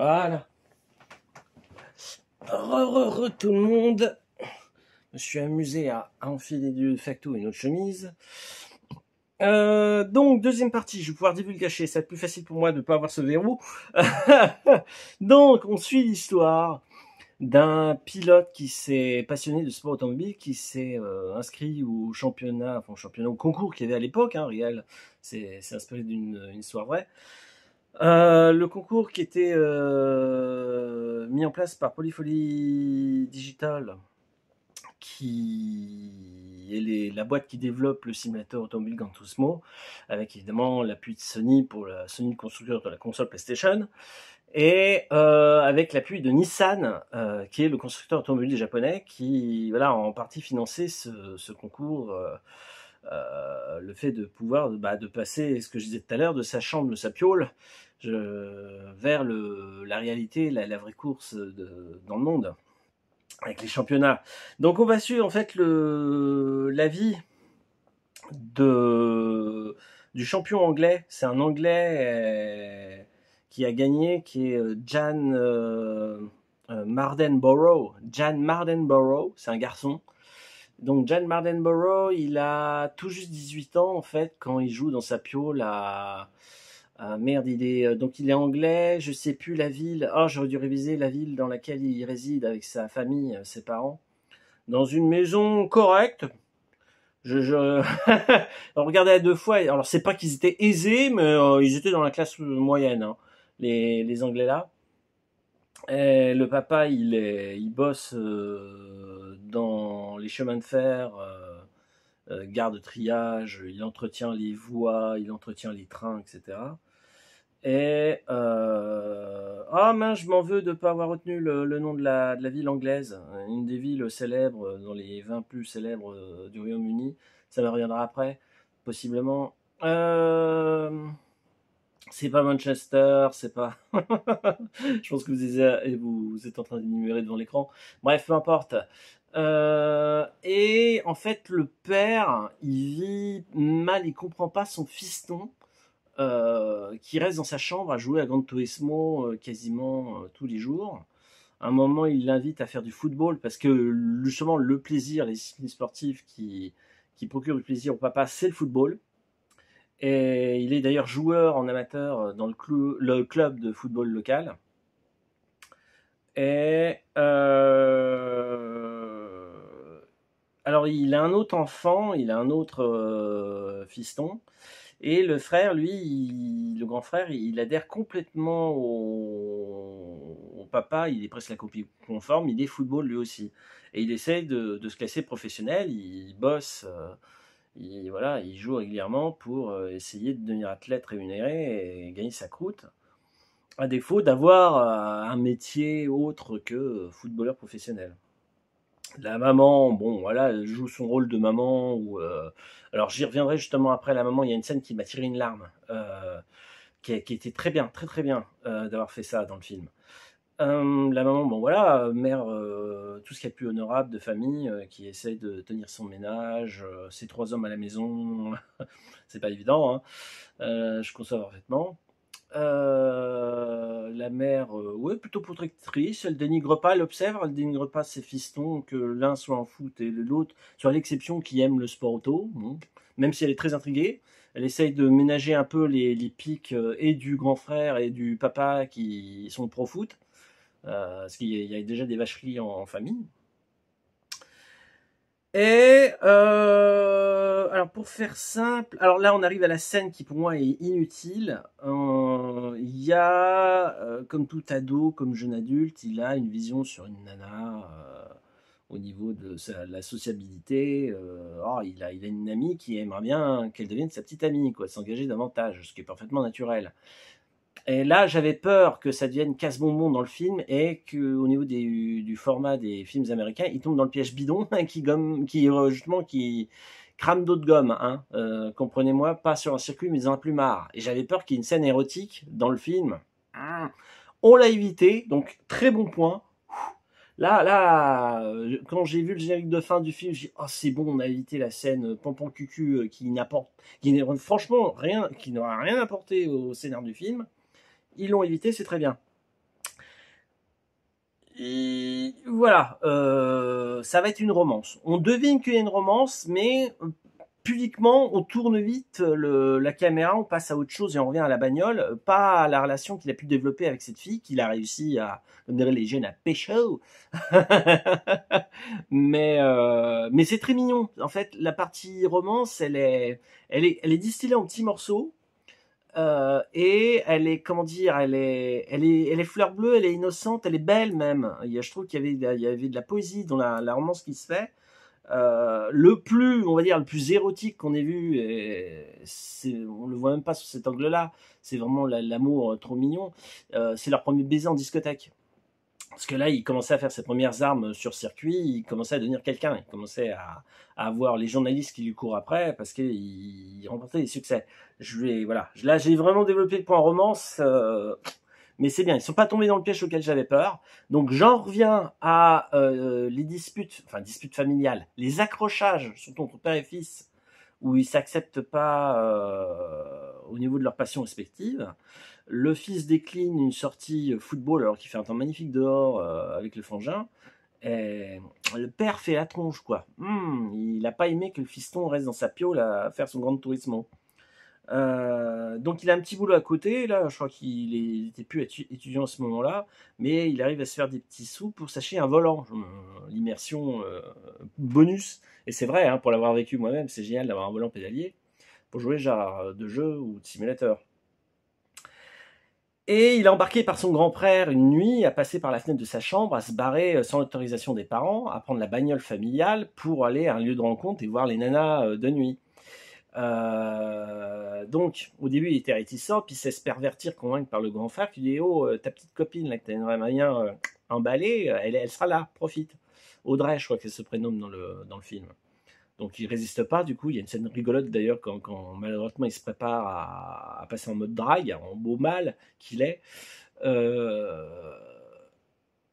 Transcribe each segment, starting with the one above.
Voilà. Re, re, tout le monde. Je me suis amusé à, enfiler de facto une autre chemise. Euh, donc, deuxième partie, je vais pouvoir divulgacher, ça va être plus facile pour moi de ne pas avoir ce verrou. donc, on suit l'histoire d'un pilote qui s'est passionné de sport automobile, qui s'est euh, inscrit au championnat, enfin au championnat, au concours qu'il y avait à l'époque, hein, réel, c'est inspiré d'une histoire vraie, euh, le concours qui était euh, mis en place par Polyfolie Digital, qui est la boîte qui développe le simulateur automobile Gran avec évidemment l'appui de Sony pour la Sony constructeur de la console PlayStation, et euh, avec l'appui de Nissan, euh, qui est le constructeur automobile japonais, qui voilà a en partie financé ce, ce concours. Euh, le fait de pouvoir bah, de passer, ce que je disais tout à l'heure, de sa chambre, de sa piole, vers le, la réalité, la, vraie course dans le monde, avec les championnats. Donc on va suivre en fait le, la vie de, du champion anglais. C'est un anglais euh, qui a gagné, qui est euh, Jan Mardenborough. Jan Mardenborough, c'est un garçon donc Jan Mardenborough, il a tout juste 18 ans en fait quand il joue dans sa piole à... merde, il est donc il est anglais, je sais plus la ville. Oh, j'aurais dû réviser la ville dans laquelle il réside avec sa famille, euh, ses parents, dans une maison correcte. Je, je... à deux fois. Alors c'est pas qu'ils étaient aisés, mais euh, ils étaient dans la classe moyenne, hein, les Anglais là. Et eh, le papa, il, est, il bosse euh, dans les chemins de fer, euh, euh, garde de triage, il entretient les voies, il entretient les trains, etc. Et ah mince, je m'en veux de ne pas avoir retenu le, nom de la, de la, ville anglaise, une des villes célèbres dans les 20 plus célèbres du Royaume-Uni. Ça me reviendra après, possiblement. Euh, c'est pas Manchester, c'est pas. je pense que vous, êtes en train d'énumérer devant l'écran. Bref, peu importe. Euh, et en fait, le père, il vit mal, il comprend pas son fiston euh, qui reste dans sa chambre à jouer à Gran Turismo euh, quasiment tous les jours. À un moment, il l'invite à faire du football parce que justement, le plaisir, les disciplines sportives qui, qui procurent du plaisir au papa, c'est le football. Et il est d'ailleurs joueur en amateur dans le, club, le club de football local. Et euh, alors il a un autre enfant, il a un autre euh, fiston. Et le frère, lui, le grand frère, il adhère complètement au, papa, il est presque la copie conforme, il est football lui aussi. Et il essaie de, se classer professionnel, il, bosse. Euh, il, voilà, il joue régulièrement pour euh, essayer de devenir athlète rémunéré et gagner sa croûte, à défaut d'avoir euh, un métier autre que footballeur professionnel. La maman, bon voilà, elle joue son rôle de maman. Ou, euh, alors j'y reviendrai justement après la maman, il y a une scène qui m'a tiré une larme, qui, était très bien, très très bien d'avoir fait ça dans le film. Euh, la maman, bon voilà, mère, euh, tout ce qu'il y a de plus honorable de famille, euh, qui essaie de tenir son ménage, ses trois hommes à la maison, c'est pas évident, hein. je conçois parfaitement. la mère, ouais, plutôt protectrice, elle dénigre pas, elle observe, elle dénigre pas ses fistons, que l'un soit en foot et l'autre soit l'exception qui aime le sport auto, même si elle est très intriguée. Elle essaye de ménager un peu les, les pics et du grand frère et du papa qui sont pro-foot euh, parce qu'il y, a déjà des vacheries en, famille. Et euh, alors pour faire simple, alors là on arrive à la scène qui pour moi est inutile. Euh, il y a, comme tout ado, comme jeune adulte, il a une vision sur une nana au niveau de la sociabilité. Oh, il, a, une amie qui aimerait bien qu'elle devienne sa petite amie, quoi, s'engager davantage, ce qui est parfaitement naturel. Et là, j'avais peur que ça devienne casse-bonbon dans le film et qu'au niveau du format des films américains, ils tombent dans le piège bidon qui qui euh, justement qui crame d'eau de gomme. Hein. Euh, comprenez-moi, pas sur un circuit, mais dans un plumard. Et j'avais peur qu'il y ait une scène érotique dans le film. Mmh. On l'a évité, donc très bon point. Là, là, euh, quand j'ai vu le générique de fin du film, j'ai dit, oh, c'est bon, on a évité la scène pompon cucu qui n'apporte, franchement rien, qui n'aura rien apporté au scénario du film. Ils l'ont évité, c'est très bien. Et voilà, euh, ça va être une romance. On devine qu'il y a une romance, mais euh, publiquement, on tourne vite euh, le, la caméra, on passe à autre chose et on revient à la bagnole, pas à la relation qu'il a pu développer avec cette fille, qu'il a réussi à, comme dirait les jeunes, à pécho. mais euh, mais c'est très mignon. En fait, la partie romance, elle est, elle est, elle est distillée en petits morceaux euh, et elle est comment dire elle est elle est elle est fleur bleue elle est innocente elle est belle même il y je trouve qu'il y avait il y avait de la poésie dans la, romance qui se fait euh, le plus on va dire le plus érotique qu'on ait vu et on le voit même pas sous cet angle là c'est vraiment l'amour euh, trop mignon c'est leur premier baiser en discothèque parce que là, il commençait à faire ses premières armes sur circuit, il commençait à devenir quelqu'un, il commençait à, à, avoir les journalistes qui lui courent après parce qu'il remportait des succès. Je lui ai, voilà. Là, j'ai vraiment développé le point romance, euh, mais c'est bien. Ils sont pas tombés dans le piège auquel j'avais peur. Donc, j'en reviens à euh, les disputes, enfin, disputes familiales, les accrochages, surtout entre père et fils, où ils s'acceptent pas euh, au niveau de leurs passions respectives le fils décline une sortie football alors qu'il fait un temps magnifique dehors euh, avec le frangin. Et le père fait la tronche, quoi. Hmm, il n'a pas aimé que le fiston reste dans sa piole à faire son grand tourisme. Euh, donc il a un petit boulot à côté, là je crois qu'il n'était plus étudiant à ce moment-là, mais il arrive à se faire des petits sous pour s'acheter un volant, hum, l'immersion euh, bonus, et c'est vrai, hein, pour l'avoir vécu moi-même, c'est génial d'avoir un volant pédalier pour jouer genre de jeu ou de simulateur. Et il est embarqué par son grand père une nuit à passer par la fenêtre de sa chambre, à se barrer euh, sans l'autorisation des parents, à prendre la bagnole familiale pour aller à un lieu de rencontre et voir les nanas euh, de nuit. Euh, donc, au début, il était réticent, puis il sait se pervertir, convaincre par le grand frère qui dit Oh, ta petite copine, là, que vraiment bien elle, elle, sera là, profite. Audrey, je crois que se prénomme dans dans le film. Donc il résiste pas, du coup, il y a une scène rigolote d'ailleurs quand, maladroitement malheureusement il se prépare à, passer en mode drague, en beau mal qu'il est. Euh,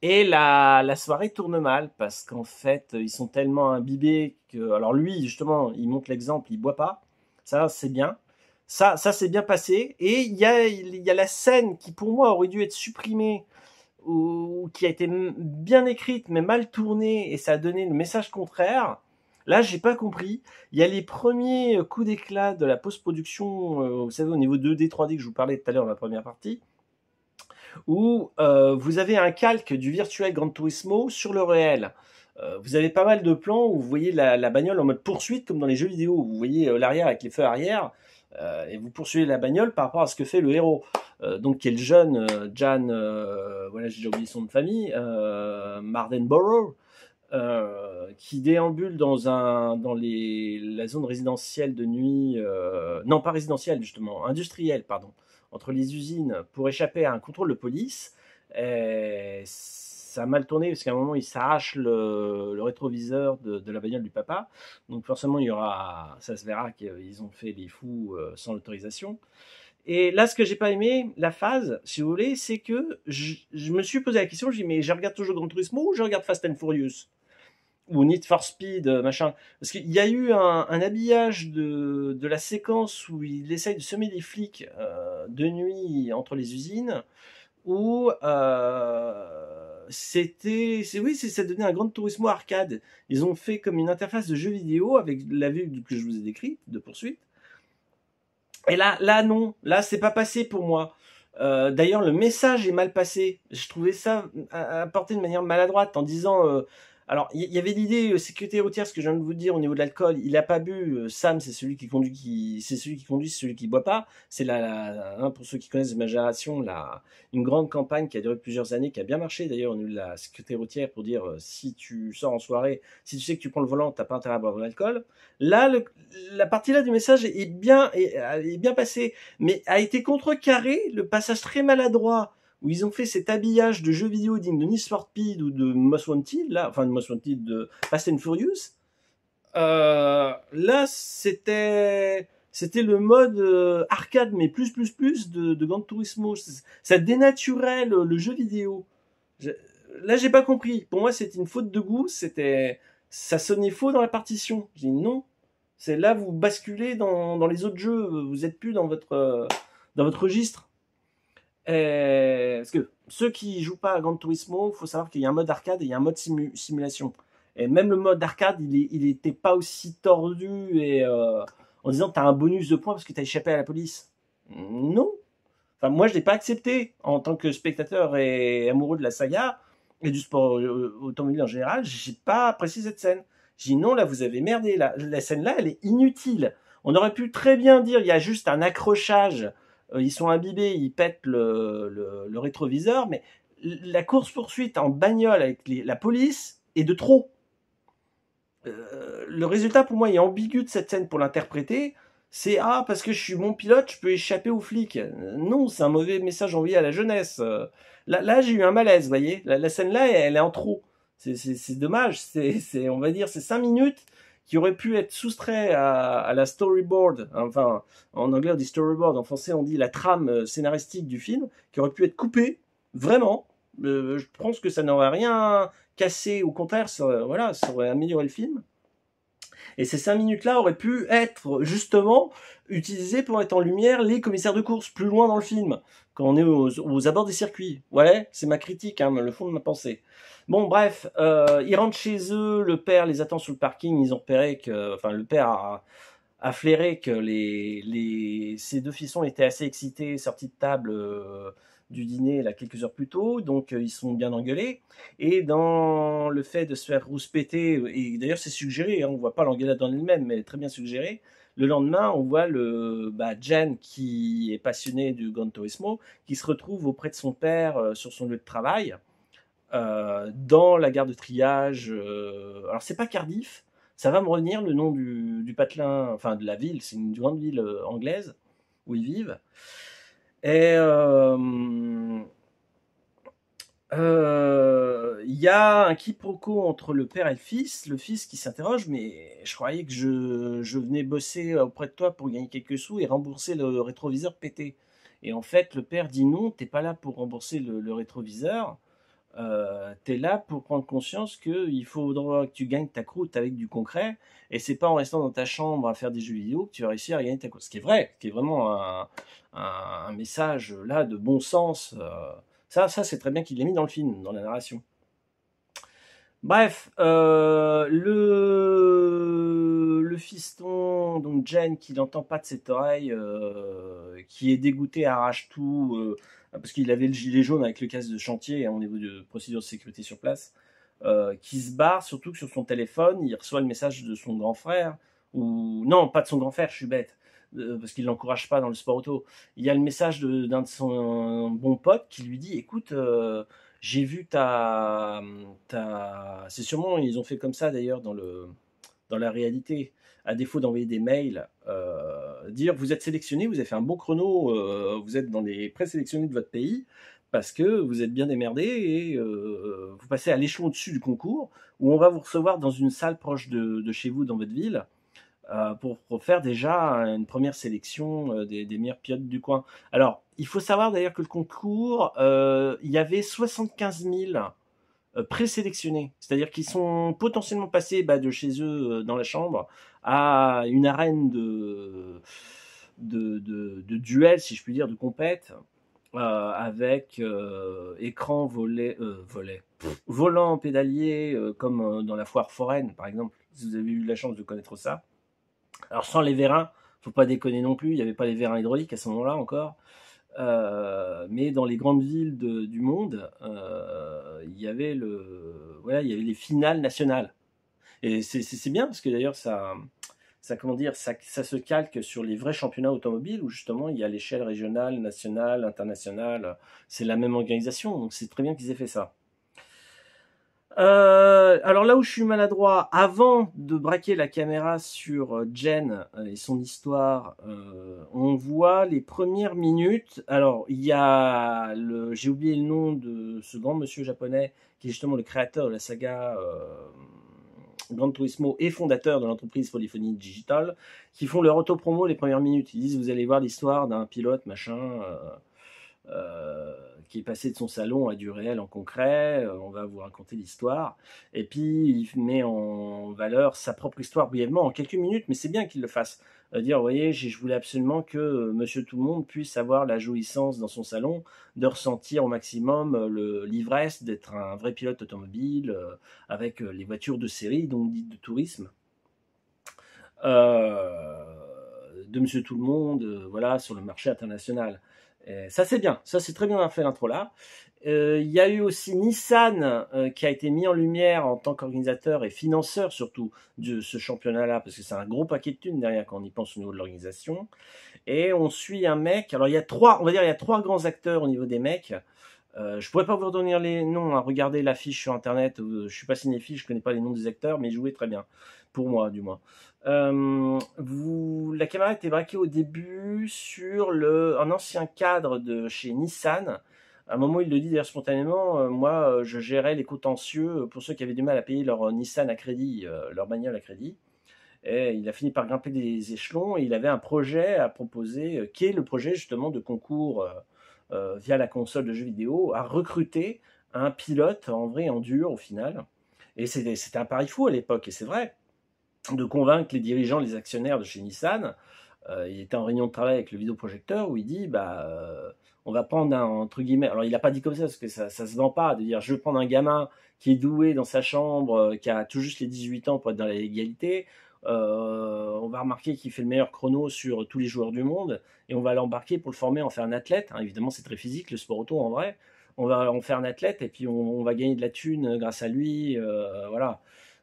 et la, soirée tourne mal parce qu'en fait ils sont tellement imbibés que. Alors lui, justement, il monte l'exemple, il boit pas. Ça, c'est bien. Ça, ça s'est bien passé. Et il y a, la scène qui pour moi aurait dû être supprimée ou qui a été bien écrite mais mal tournée et ça a donné le message contraire Là, j'ai pas compris. Il y a les premiers euh, coups d'éclat de la post-production, euh, vous savez, au niveau 2D, 3D que je vous parlais tout à l'heure dans la première partie, où euh, vous avez un calque du virtuel Grand Turismo sur le réel. vous avez pas mal de plans où vous voyez la, bagnole en mode poursuite, comme dans les jeux vidéo, vous voyez l'arrière avec les feux arrière, et vous poursuivez la bagnole par rapport à ce que fait le héros. donc, qui est le jeune Jan, voilà, j'ai déjà oublié son nom de famille, Mardenborough, euh, qui déambule dans, un, dans les, la zone résidentielle de nuit, euh, non pas résidentielle justement, industrielle, pardon, entre les usines pour échapper à un contrôle de police. ça a mal tourné parce qu'à un moment il s'arrache le, rétroviseur de, la bagnole du papa. Donc forcément il y aura, ça se verra qu'ils ont fait des fous euh, sans l'autorisation. Et là, ce que j'ai pas aimé, la phase, si vous voulez, c'est que je, me suis posé la question, je dis mais je regarde toujours Grand Turismo ou je regarde Fast and Furious ou Need for Speed, euh, machin. Parce qu'il y a eu un, habillage de, de, la séquence où il essaye de semer des flics euh, de nuit entre les usines, où euh, c'était, c'est oui, c'est ça devenait un grand tourisme arcade. Ils ont fait comme une interface de jeu vidéo avec la vue que je vous ai décrite de poursuite. Et là, là non, là c'est pas passé pour moi. Euh, d'ailleurs, le message est mal passé. Je trouvais ça apporté de manière maladroite en disant alors, il y, avait l'idée euh, sécurité routière, ce que je viens de vous dire au niveau de l'alcool. Il n'a pas bu. Euh, Sam, c'est celui qui conduit, qui, c'est celui qui conduit, celui qui boit pas. C'est là hein, pour ceux qui connaissent ma génération, là une grande campagne qui a duré plusieurs années, qui a bien marché d'ailleurs au niveau de la sécurité routière pour dire euh, si tu sors en soirée, si tu sais que tu prends le volant, tu n'as pas intérêt à boire de l'alcool. Là, la partie là du message est bien, est, bien passée, mais a été contrecarrée le passage très maladroit où ils ont fait cet habillage de jeux vidéo digne de Need for Speed ou de Most Wanted, là, enfin de Most Wanted, de Fast and Furious. Euh, là, c'était c'était le mode euh, arcade mais plus plus plus de, de Gran Turismo. Ça dénaturait le, jeu vidéo. là, j'ai pas compris. Pour moi, c'était une faute de goût. C'était ça sonnait faux dans la partition. J'ai dit non. C'est là vous basculez dans, dans les autres jeux. Vous êtes plus dans votre euh, dans votre registre. Euh, parce que ceux qui jouent pas à Gran Turismo, faut savoir qu'il y a un mode arcade et il y a un mode simulation. Et même le mode arcade, il n'était pas aussi tordu et euh, en disant t'as un bonus de points parce que t'as échappé à la police. Non. Enfin, moi, je l'ai pas accepté en tant que spectateur et amoureux de la saga et du sport euh, automobile en général. J'ai pas apprécié cette scène. J'ai dit non, là, vous avez merdé. La scène là, elle est inutile. On aurait pu très bien dire, il y a juste un accrochage euh, ils sont imbibés, ils pètent le, rétroviseur, mais la course-poursuite en bagnole avec la police est de trop. Euh, le résultat pour moi est ambigu de cette scène pour l'interpréter. C'est ah parce que je suis bon pilote, je peux échapper aux flics. Euh, non, c'est un mauvais message envoyé à la jeunesse. là, j'ai eu un malaise, vous voyez. La, scène là, elle, est en trop. C'est dommage. C'est on va dire c'est cinq minutes qui aurait pu être soustrait à, la storyboard, enfin en anglais on dit storyboard, en français on dit la trame euh, scénaristique du film, qui aurait pu être coupée, vraiment. Euh, je pense que ça n'aurait rien cassé, au contraire, ça, voilà, ça aurait amélioré le film. Et ces cinq minutes-là auraient pu être justement utilisées pour mettre en lumière les commissaires de course plus loin dans le film quand on est aux, abords des circuits. voilà, c'est ma critique, hein, le fond de ma pensée. Bon, bref, euh, ils rentrent chez eux, le père les attend sous le parking, ils ont repéré que, enfin, le père a, flairé que les, les, ces deux fissons étaient assez excités, sortis de table. Euh, du dîner là quelques heures plus tôt, donc euh, ils sont bien engueulés. Et dans le fait de se faire rouspéter, et d'ailleurs c'est suggéré, on hein, on voit pas l'engueulade en elle-même, mais très bien suggéré, le lendemain, on voit le bah, qui est passionné du Gantoismo, qui se retrouve auprès de son père euh, sur son lieu de travail, euh, dans la gare de triage. Euh, alors c'est pas Cardiff, ça va me revenir le nom du, du patelin, enfin de la ville, c'est une grande ville anglaise où ils vivent. Et il euh, y a un quiproquo entre le père et le fils. Le fils qui s'interroge, mais je croyais que je, je, venais bosser auprès de toi pour gagner quelques sous et rembourser le rétroviseur pété. Et en fait, le père dit non, t'es pas là pour rembourser le, rétroviseur. Euh, t'es là pour prendre conscience qu'il faudra que tu gagnes ta croûte avec du concret et c'est pas en restant dans ta chambre à faire des jeux vidéo que tu vas réussir à gagner ta croûte. Ce qui est vrai, qui est vraiment un, un, message là de bon sens. Euh, ça, c'est très bien qu'il l'ait mis dans le film, dans la narration. Bref, euh, le, le fiston, donc Jen, qui n'entend pas de cette oreille, euh, qui est dégoûté, arrache tout, euh, parce qu'il avait le gilet jaune avec le casque de chantier au niveau de procédure de sécurité sur place, qui se barre, surtout que sur son téléphone, il reçoit le message de son grand frère, ou non, pas de son grand frère, je suis bête, euh, parce qu'il l'encourage pas dans le sport auto. Il y a le message d'un de, ses son bon pote qui lui dit écoute, euh, j'ai vu ta, ta... c'est sûrement ils ont fait comme ça d'ailleurs dans le dans la réalité. À défaut d'envoyer des mails, euh, dire vous êtes sélectionné, vous avez fait un bon chrono, vous êtes dans les présélectionnés de votre pays parce que vous êtes bien démerdé et vous passez à l'échelon au-dessus du concours où on va vous recevoir dans une salle proche de chez vous dans votre ville euh, pour, faire déjà une première sélection euh, des, meilleurs pilotes du coin. Alors, il faut savoir d'ailleurs que le concours, euh, il y avait 75 000 présélectionnés, c'est-à-dire qu'ils sont potentiellement passés bah, de chez eux dans la chambre à une arène de, de, duel, si je puis dire, de compète. avec écran volet, volet volant pédalier comme dans la foire foraine par exemple. Si vous avez eu la chance de connaître ça, alors sans les vérins, faut pas déconner non plus, il n'y avait pas les vérins hydrauliques à ce moment-là encore. Euh, mais dans les grandes villes du monde, euh, il y avait le, il y avait les finales nationales. Et c'est bien parce que d'ailleurs ça, ça comment dire, ça, ça, se calque sur les vrais championnats automobiles où justement il y a l'échelle régionale, nationale, internationale. C'est la même organisation, donc c'est très bien qu'ils aient fait ça. Euh, alors là où je suis maladroit, avant de braquer la caméra sur euh, Jen euh, et son histoire, on voit les premières minutes. Alors il y a, le, j'ai oublié le nom de ce grand monsieur japonais qui est justement le créateur de la saga euh, Grand Turismo et fondateur de l'entreprise Polyphonie Digital, qui font leur auto-promo les premières minutes. Ils disent vous allez voir l'histoire d'un pilote machin qui est passé de son salon à du réel en concret. Euh, on va vous raconter l'histoire. Et puis, il met en valeur sa propre histoire brièvement, en quelques minutes, mais c'est bien qu'il le fasse. Euh, dire, vous voyez, je voulais absolument que euh, Monsieur Tout le Monde puisse avoir la jouissance dans son salon de ressentir au maximum l'ivresse d'être un vrai pilote automobile avec les voitures de série, donc dites de tourisme. de Monsieur Tout le Monde, voilà, sur le marché international. Euh, ça c'est bien, ça c'est très bien fait l'intro là. Euh, il y a eu aussi Nissan euh, qui a été mis en lumière en tant qu'organisateur et financeur surtout de ce championnat-là parce que c'est un gros paquet de thunes derrière quand on y pense au niveau de l'organisation. Et on suit un mec. Alors il y a trois, on va dire il y a trois grands acteurs au niveau des mecs. Euh, je pourrais pas vous redonner les noms. à hein. regarder Regardez l'affiche sur internet. je suis pas cinéphile, je connais pas les noms des acteurs, mais ils jouaient très bien pour moi du moins. Euh, la caméra était braquée au début sur un ancien cadre de chez Nissan. À un moment, il le dit d'ailleurs spontanément, euh, moi, euh, je gérais les contentieux pour ceux qui avaient du mal à payer leur Nissan à crédit, leur bagnole à crédit. Et il a fini par grimper des échelons et il avait un projet à proposer, qui est le projet justement de concours via la console de jeux vidéo, à recruter un pilote en vrai en dur au final. Et c'était un pari fou à l'époque, et c'est vrai de convaincre les dirigeants, les actionnaires de chez Nissan. Euh, il était en réunion de travail avec le vidéoprojecteur où il dit bah, euh, on va prendre un, entre guillemets, alors il n'a pas dit comme ça parce que ça ne se vend pas, de dire je vais prendre un gamin qui est doué dans sa chambre, euh, qui a tout juste les 18 ans pour être dans la légalité. on va remarquer qu'il fait le meilleur chrono sur tous les joueurs du monde et on va l'embarquer pour le former, en faire un athlète. Hein, évidemment, c'est très physique, le sport auto en vrai. On va en faire un athlète et puis on, on va gagner de la thune grâce à lui. voilà.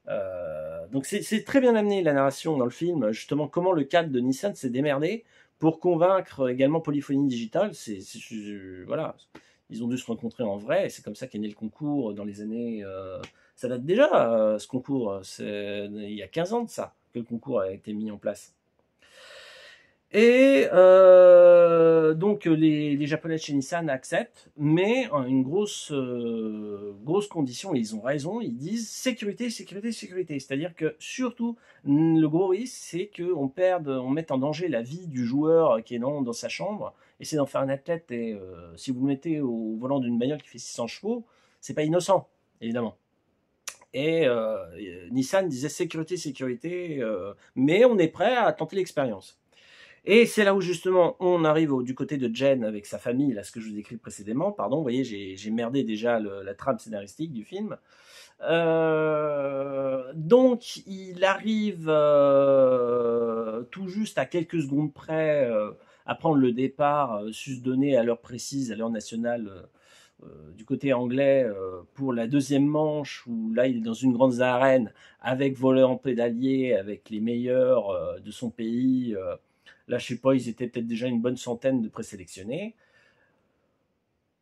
Euh, donc c'est très bien amené la narration dans le film, justement comment le cadre de Nissan s'est démerdé pour convaincre également Polyphonie Digitale. voilà, ils ont dû se rencontrer en vrai. C'est comme ça qu'est né le concours dans les années. Euh, ça date déjà euh, ce concours. Il y a 15 ans de ça que le concours a été mis en place. Et euh, donc les, Japonais de chez Nissan acceptent, mais hein, une grosse euh, grosse condition, et ils ont raison, ils disent sécurité, sécurité, sécurité. C'est-à-dire que surtout le gros risque, c'est qu'on perde, on mette en danger la vie du joueur qui est dans, dans sa chambre. et c'est d'en faire un athlète, et euh, si vous le mettez au volant d'une bagnole qui fait 600 chevaux, c'est pas innocent, évidemment. Et Nissan disait sécurité, sécurité, mais on est prêt à tenter l'expérience. Et c'est là où justement on arrive du côté de Jen avec sa famille, là ce que je vous décris précédemment, pardon, vous voyez j'ai merdé déjà la trame scénaristique du film. Euh, donc il arrive euh, tout juste à quelques secondes près euh, à prendre le départ, sus donné à l'heure précise, à l'heure nationale du côté anglais pour la deuxième manche où là il est dans une grande arène avec en pédalier, avec les meilleurs de son pays. Là, je sais pas, ils étaient peut-être déjà une bonne centaine de présélectionnés.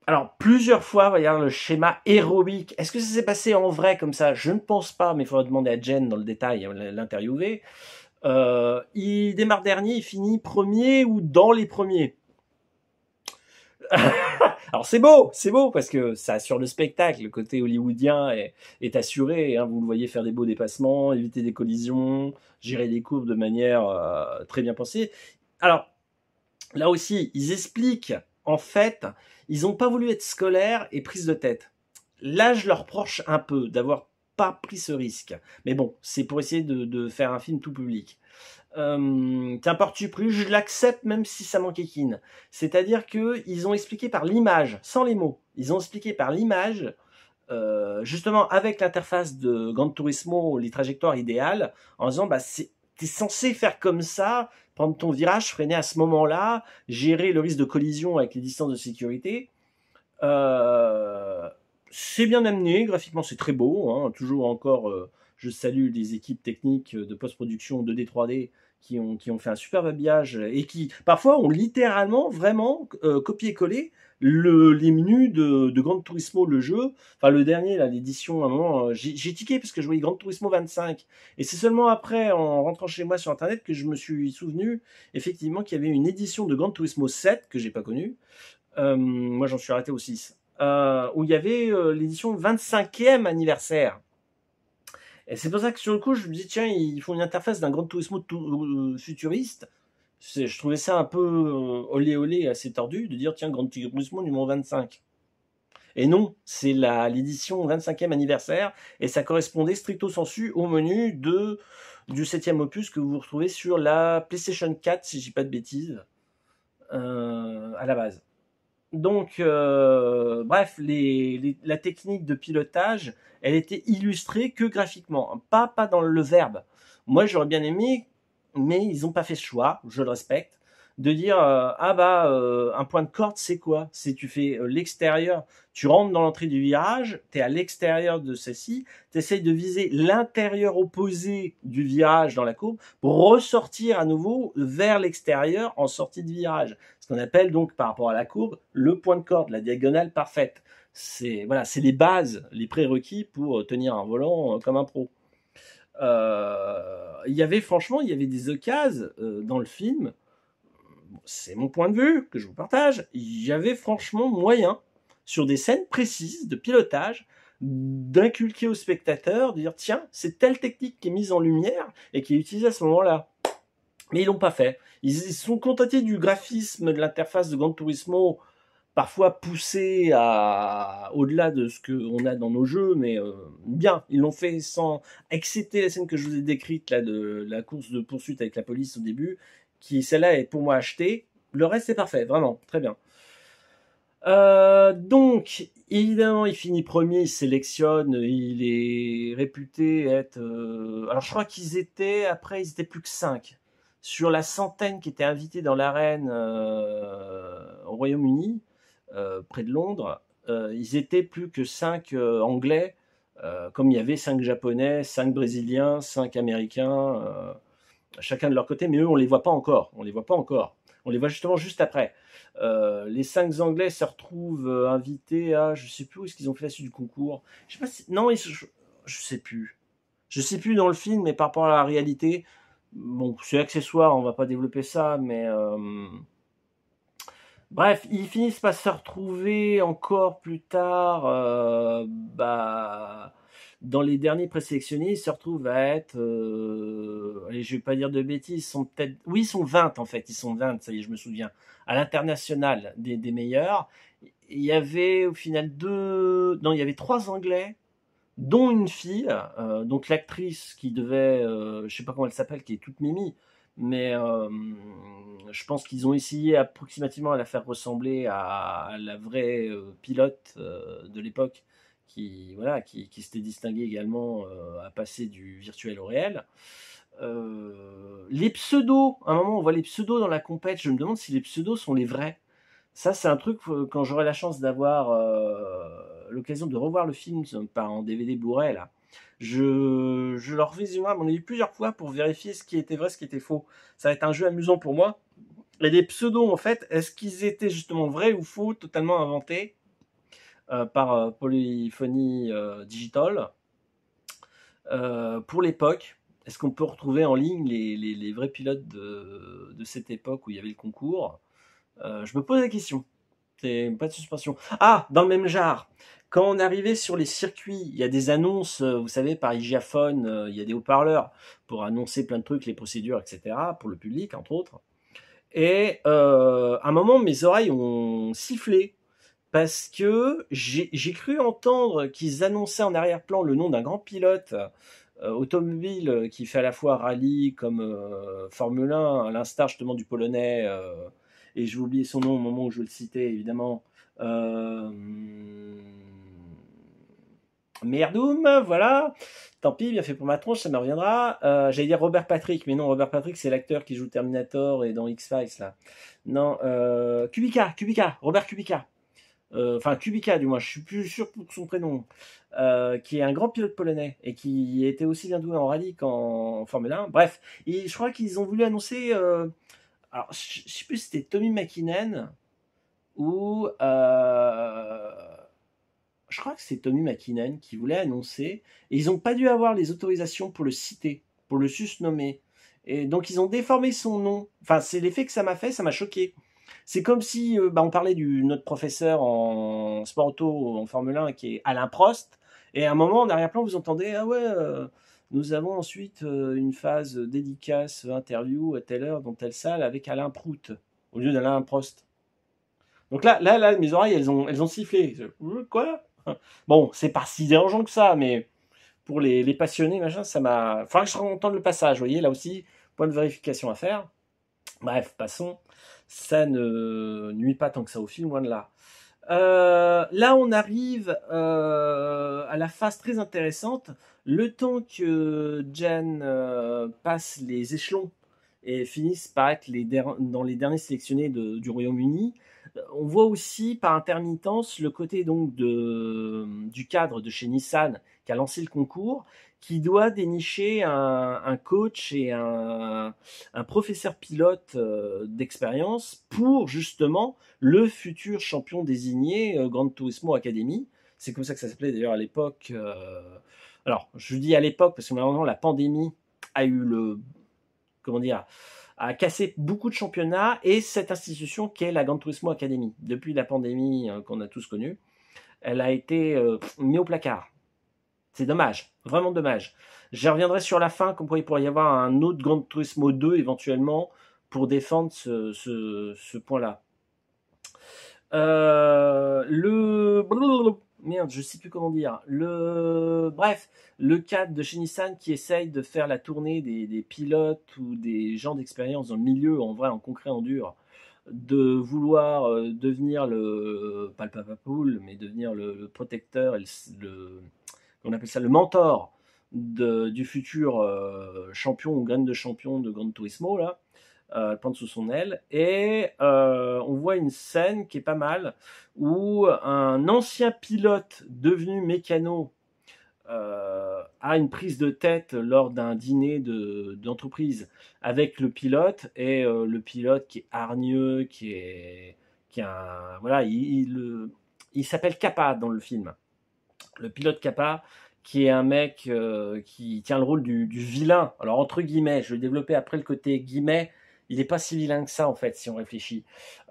Alors, plusieurs fois, regarde le schéma héroïque. Est-ce que ça s'est passé en vrai comme ça Je ne pense pas, mais il faudra demander à Jen dans le détail, hein, l'interviewer. Euh, il démarre dernier, il finit premier ou dans les premiers. Alors c'est beau, c'est beau parce que ça assure le spectacle, le côté hollywoodien est, assuré. Hein. vous le voyez faire des beaux dépassements, éviter des collisions, gérer des courbes de manière euh, très bien pensée. Alors là aussi, ils expliquent en fait, ils n'ont pas voulu être scolaires et prises de tête. Là, je leur proche un peu d'avoir pas pris ce risque. Mais bon, c'est pour essayer de faire un film tout public euh, tu plus, je l'accepte même si ça équine. C'est-à-dire qu'ils ont expliqué par l'image, sans les mots, ils ont expliqué par l'image, euh, justement avec l'interface de Gran Turismo, les trajectoires idéales, en disant bah c'est t'es censé faire comme ça, prendre ton virage, freiner à ce moment-là, gérer le risque de collision avec les distances de sécurité. Euh, c'est bien amené, graphiquement c'est très beau, hein, toujours encore. Euh, je salue les équipes techniques de post-production 2D 3D qui ont, qui ont fait un superbe habillage et qui parfois ont littéralement vraiment euh, copié-collé le, les menus de, de Gran Turismo, le jeu, enfin le dernier, là, l'édition, à un moment, euh, j'ai tiqué parce que je voyais grand Turismo 25. Et c'est seulement après, en rentrant chez moi sur Internet, que je me suis souvenu, effectivement, qu'il y avait une édition de Grand Turismo 7 que j'ai pas connue. Euh, moi, j'en suis arrêté au 6. où il y avait l'édition 25e anniversaire. Et c'est pour ça que sur le coup, je me dis, tiens, ils font une interface d'un grand tourisme euh, futuriste. Je trouvais ça un peu euh, olé olé, assez tordu, de dire, tiens, Grand Turismo numéro 25. Et non, c'est l'édition 25e anniversaire, et ça correspondait stricto sensu au menu de, du 7e opus que vous retrouvez sur la PlayStation 4, si je dis pas de bêtises, euh, à la base. Donc, euh, bref, les, la technique de pilotage, elle était illustrée que graphiquement, hein. pas, pas dans le verbe. Moi, j'aurais bien aimé, mais ils n'ont pas fait ce choix, je le respecte, de dire euh, ah bah euh, un point de corde, c'est quoi Si tu fais l'extérieur, tu rentres dans l'entrée du virage, tu es à l'extérieur de celle-ci, tu essayes de viser l'intérieur opposé du virage dans la courbe pour ressortir à nouveau vers l'extérieur en sortie de virage. On appelle donc par rapport à la courbe le point de corde, la diagonale parfaite. C'est voilà, c'est les bases, les prérequis pour euh, tenir un volant euh, comme un pro. Euh, il y avait franchement, il y avait des occasions dans le film. C'est mon point de vue que je vous partage. Il y avait franchement moyen sur des scènes précises de pilotage d'inculquer au spectateur, de dire tiens, c'est telle technique qui est mise en lumière et qui est utilisée à ce moment-là. Mais ils l'ont pas fait. Ils, sont contentés du graphisme de l'interface de Gran Turismo, parfois poussé au-delà de ce qu'on a dans nos jeux, mais euh, bien, ils l'ont fait sans accepter la scène que je vous ai décrite là de la course de poursuite avec la police au début, qui celle-là est pour moi achetée. Le reste est parfait, vraiment, très bien. Euh, donc, évidemment, il finit premier, il sélectionne, il est réputé être. Euh, alors, je crois qu'ils étaient, après, ils étaient plus que 5. Sur la centaine qui étaient invitée dans l'arène euh, au Royaume-Uni, euh, près de Londres, euh, ils étaient plus que 5 Anglais, comme il y avait 5 Japonais, 5 Brésiliens, 5 Américains, chacun de leur côté, mais eux, on ne les voit pas encore. On les voit pas encore. On les voit justement juste après. les 5 Anglais se retrouvent invités à, je sais plus où est-ce qu'ils ont fait la suite du concours. Je non, je, je, sais plus. Je sais plus dans le film, mais par rapport à la réalité, bon, c'est accessoire, on va pas développer ça, mais euh, bref, ils finissent par se retrouver encore plus tard, euh, bah, dans les derniers présélectionnés, ils se retrouvent à être, je euh, allez, je vais pas dire de bêtises, ils sont peut-être, oui, ils sont 20 en fait, ils sont 20, ça y est, je me souviens, à l'international des, des meilleurs. Il y avait au final deux, non, il y avait trois Anglais dont une fille, euh, donc l'actrice qui devait, je euh, je sais pas comment elle s'appelle, qui est toute mimi, mais euh, je pense qu'ils ont essayé approximativement à la faire ressembler à, la vraie pilote de l'époque, qui voilà, qui s'était distinguée également à passer du virtuel au réel. les pseudos, à un moment on voit les pseudos dans la compète, je me demande si les pseudos sont les vrais. Ça c'est un truc quand j'aurai la chance d'avoir l'occasion de revoir le film par en DVD blu là. Je, je le revisionnerai on a eu plusieurs fois pour vérifier ce qui était vrai, ce qui était faux. Ça va être un jeu amusant pour moi. Et les pseudos en fait, est-ce qu'ils étaient justement vrais ou faux, totalement inventés euh, par euh, Polyphony Polyphonie euh, Digital pour l'époque Est-ce qu'on peut retrouver en ligne les, vrais pilotes de, de, cette époque où il y avait le concours Je me pose la question pas de suspension. Ah, dans le même genre, quand on arrivait sur les circuits, il y a des annonces, euh, vous savez, par IGAFone, euh, il y a des haut-parleurs pour annoncer plein de trucs, les procédures, etc., pour le public, entre autres. Et euh, à un moment, mes oreilles ont sifflé parce que j'ai cru entendre qu'ils annonçaient en arrière-plan le nom d'un grand pilote automobile qui fait à la fois rallye comme Formule 1, à l'instar justement du polonais et j'ai oublié son nom au moment où je vais le citais, évidemment. Euh, Merdoum, voilà. Tant pis, bien fait pour ma tronche, ça me reviendra. Euh, j'allais dire Robert Patrick, mais non, Robert Patrick, c'est l'acteur qui joue Terminator et dans X-Files, là. Non, euh, Kubica, Kubica, Robert Kubica. Euh, enfin, Kubica, du moins, je suis plus sûr pour son prénom. qui est un grand pilote polonais et qui était aussi bien doué en rallye qu'en Formule 1. Bref, je crois qu'ils ont voulu annoncer alors je, ne sais plus si c'était Tommy McKinnon ou euh, je crois que c'est Tommy McKinnon qui voulait annoncer et ils n'ont pas dû avoir les autorisations pour le citer, pour le susnommer. Et donc ils ont déformé son nom. Enfin, c'est l'effet que ça m'a fait, ça m'a choqué. C'est comme si euh, bah, on parlait du notre professeur en sport auto en Formule 1 qui est Alain Prost et à un moment en arrière-plan vous entendez ah ouais euh, nous avons ensuite euh, une phase dédicace, euh, interview à telle heure, dans telle salle, avec Alain Prout, au lieu d'Alain Prost. Donc là, là, là, mes oreilles, elles ont, elles ont sifflé. Euh, quoi Bon, c'est pas si dérangeant que ça, mais pour les, passionnés, machin, ça m'a. Faudra que je rentende le passage, vous voyez, là aussi, point de vérification à faire. Bref, passons. Ça ne nuit pas tant que ça au film, loin de là. Euh, là, on arrive euh, à la phase très intéressante. Le temps que Jen euh, passe les échelons et finisse par être dans les derniers sélectionnés du Royaume-Uni, on voit aussi par intermittence le côté donc du cadre de chez Nissan qui a lancé le concours, qui doit dénicher un, coach et un, professeur pilote euh, d'expérience pour justement le futur champion désigné euh, Grand Turismo Academy. C'est comme ça que ça s'appelait d'ailleurs à l'époque. Euh, alors, je dis à l'époque parce que malheureusement la pandémie a eu le comment dire a cassé beaucoup de championnats et cette institution qu'est la Gran Turismo Academy depuis la pandémie qu'on a tous connue, elle a été mise au placard c'est dommage, vraiment dommage. Je reviendrai sur la fin, comme pourrait y avoir un autre Grand Turismo 2 éventuellement pour défendre ce, point-là. Euh, le merde, je sais plus comment dire. Le bref, le cadre de chez qui essaye de faire la tournée des, pilotes ou des gens d'expérience dans le milieu, en vrai, en concret, en dur, de vouloir euh, devenir le pas le papa poule, mais devenir le, protecteur et le on appelle ça le mentor du futur euh, champion ou graine de champion de Gran Turismo, là, euh, sous son aile. Et euh, on voit une scène qui est pas mal, où un ancien pilote devenu mécano euh, a une prise de tête lors d'un dîner d'entreprise avec le pilote, et le pilote qui est hargneux, qui est... Qui voilà, il, il, s'appelle Kappa dans le film le pilote Kappa, qui est un mec euh, qui tient le rôle du, vilain. Alors, entre guillemets, je vais développer après le côté guillemets. Il n'est pas si vilain que ça, en fait, si on réfléchit.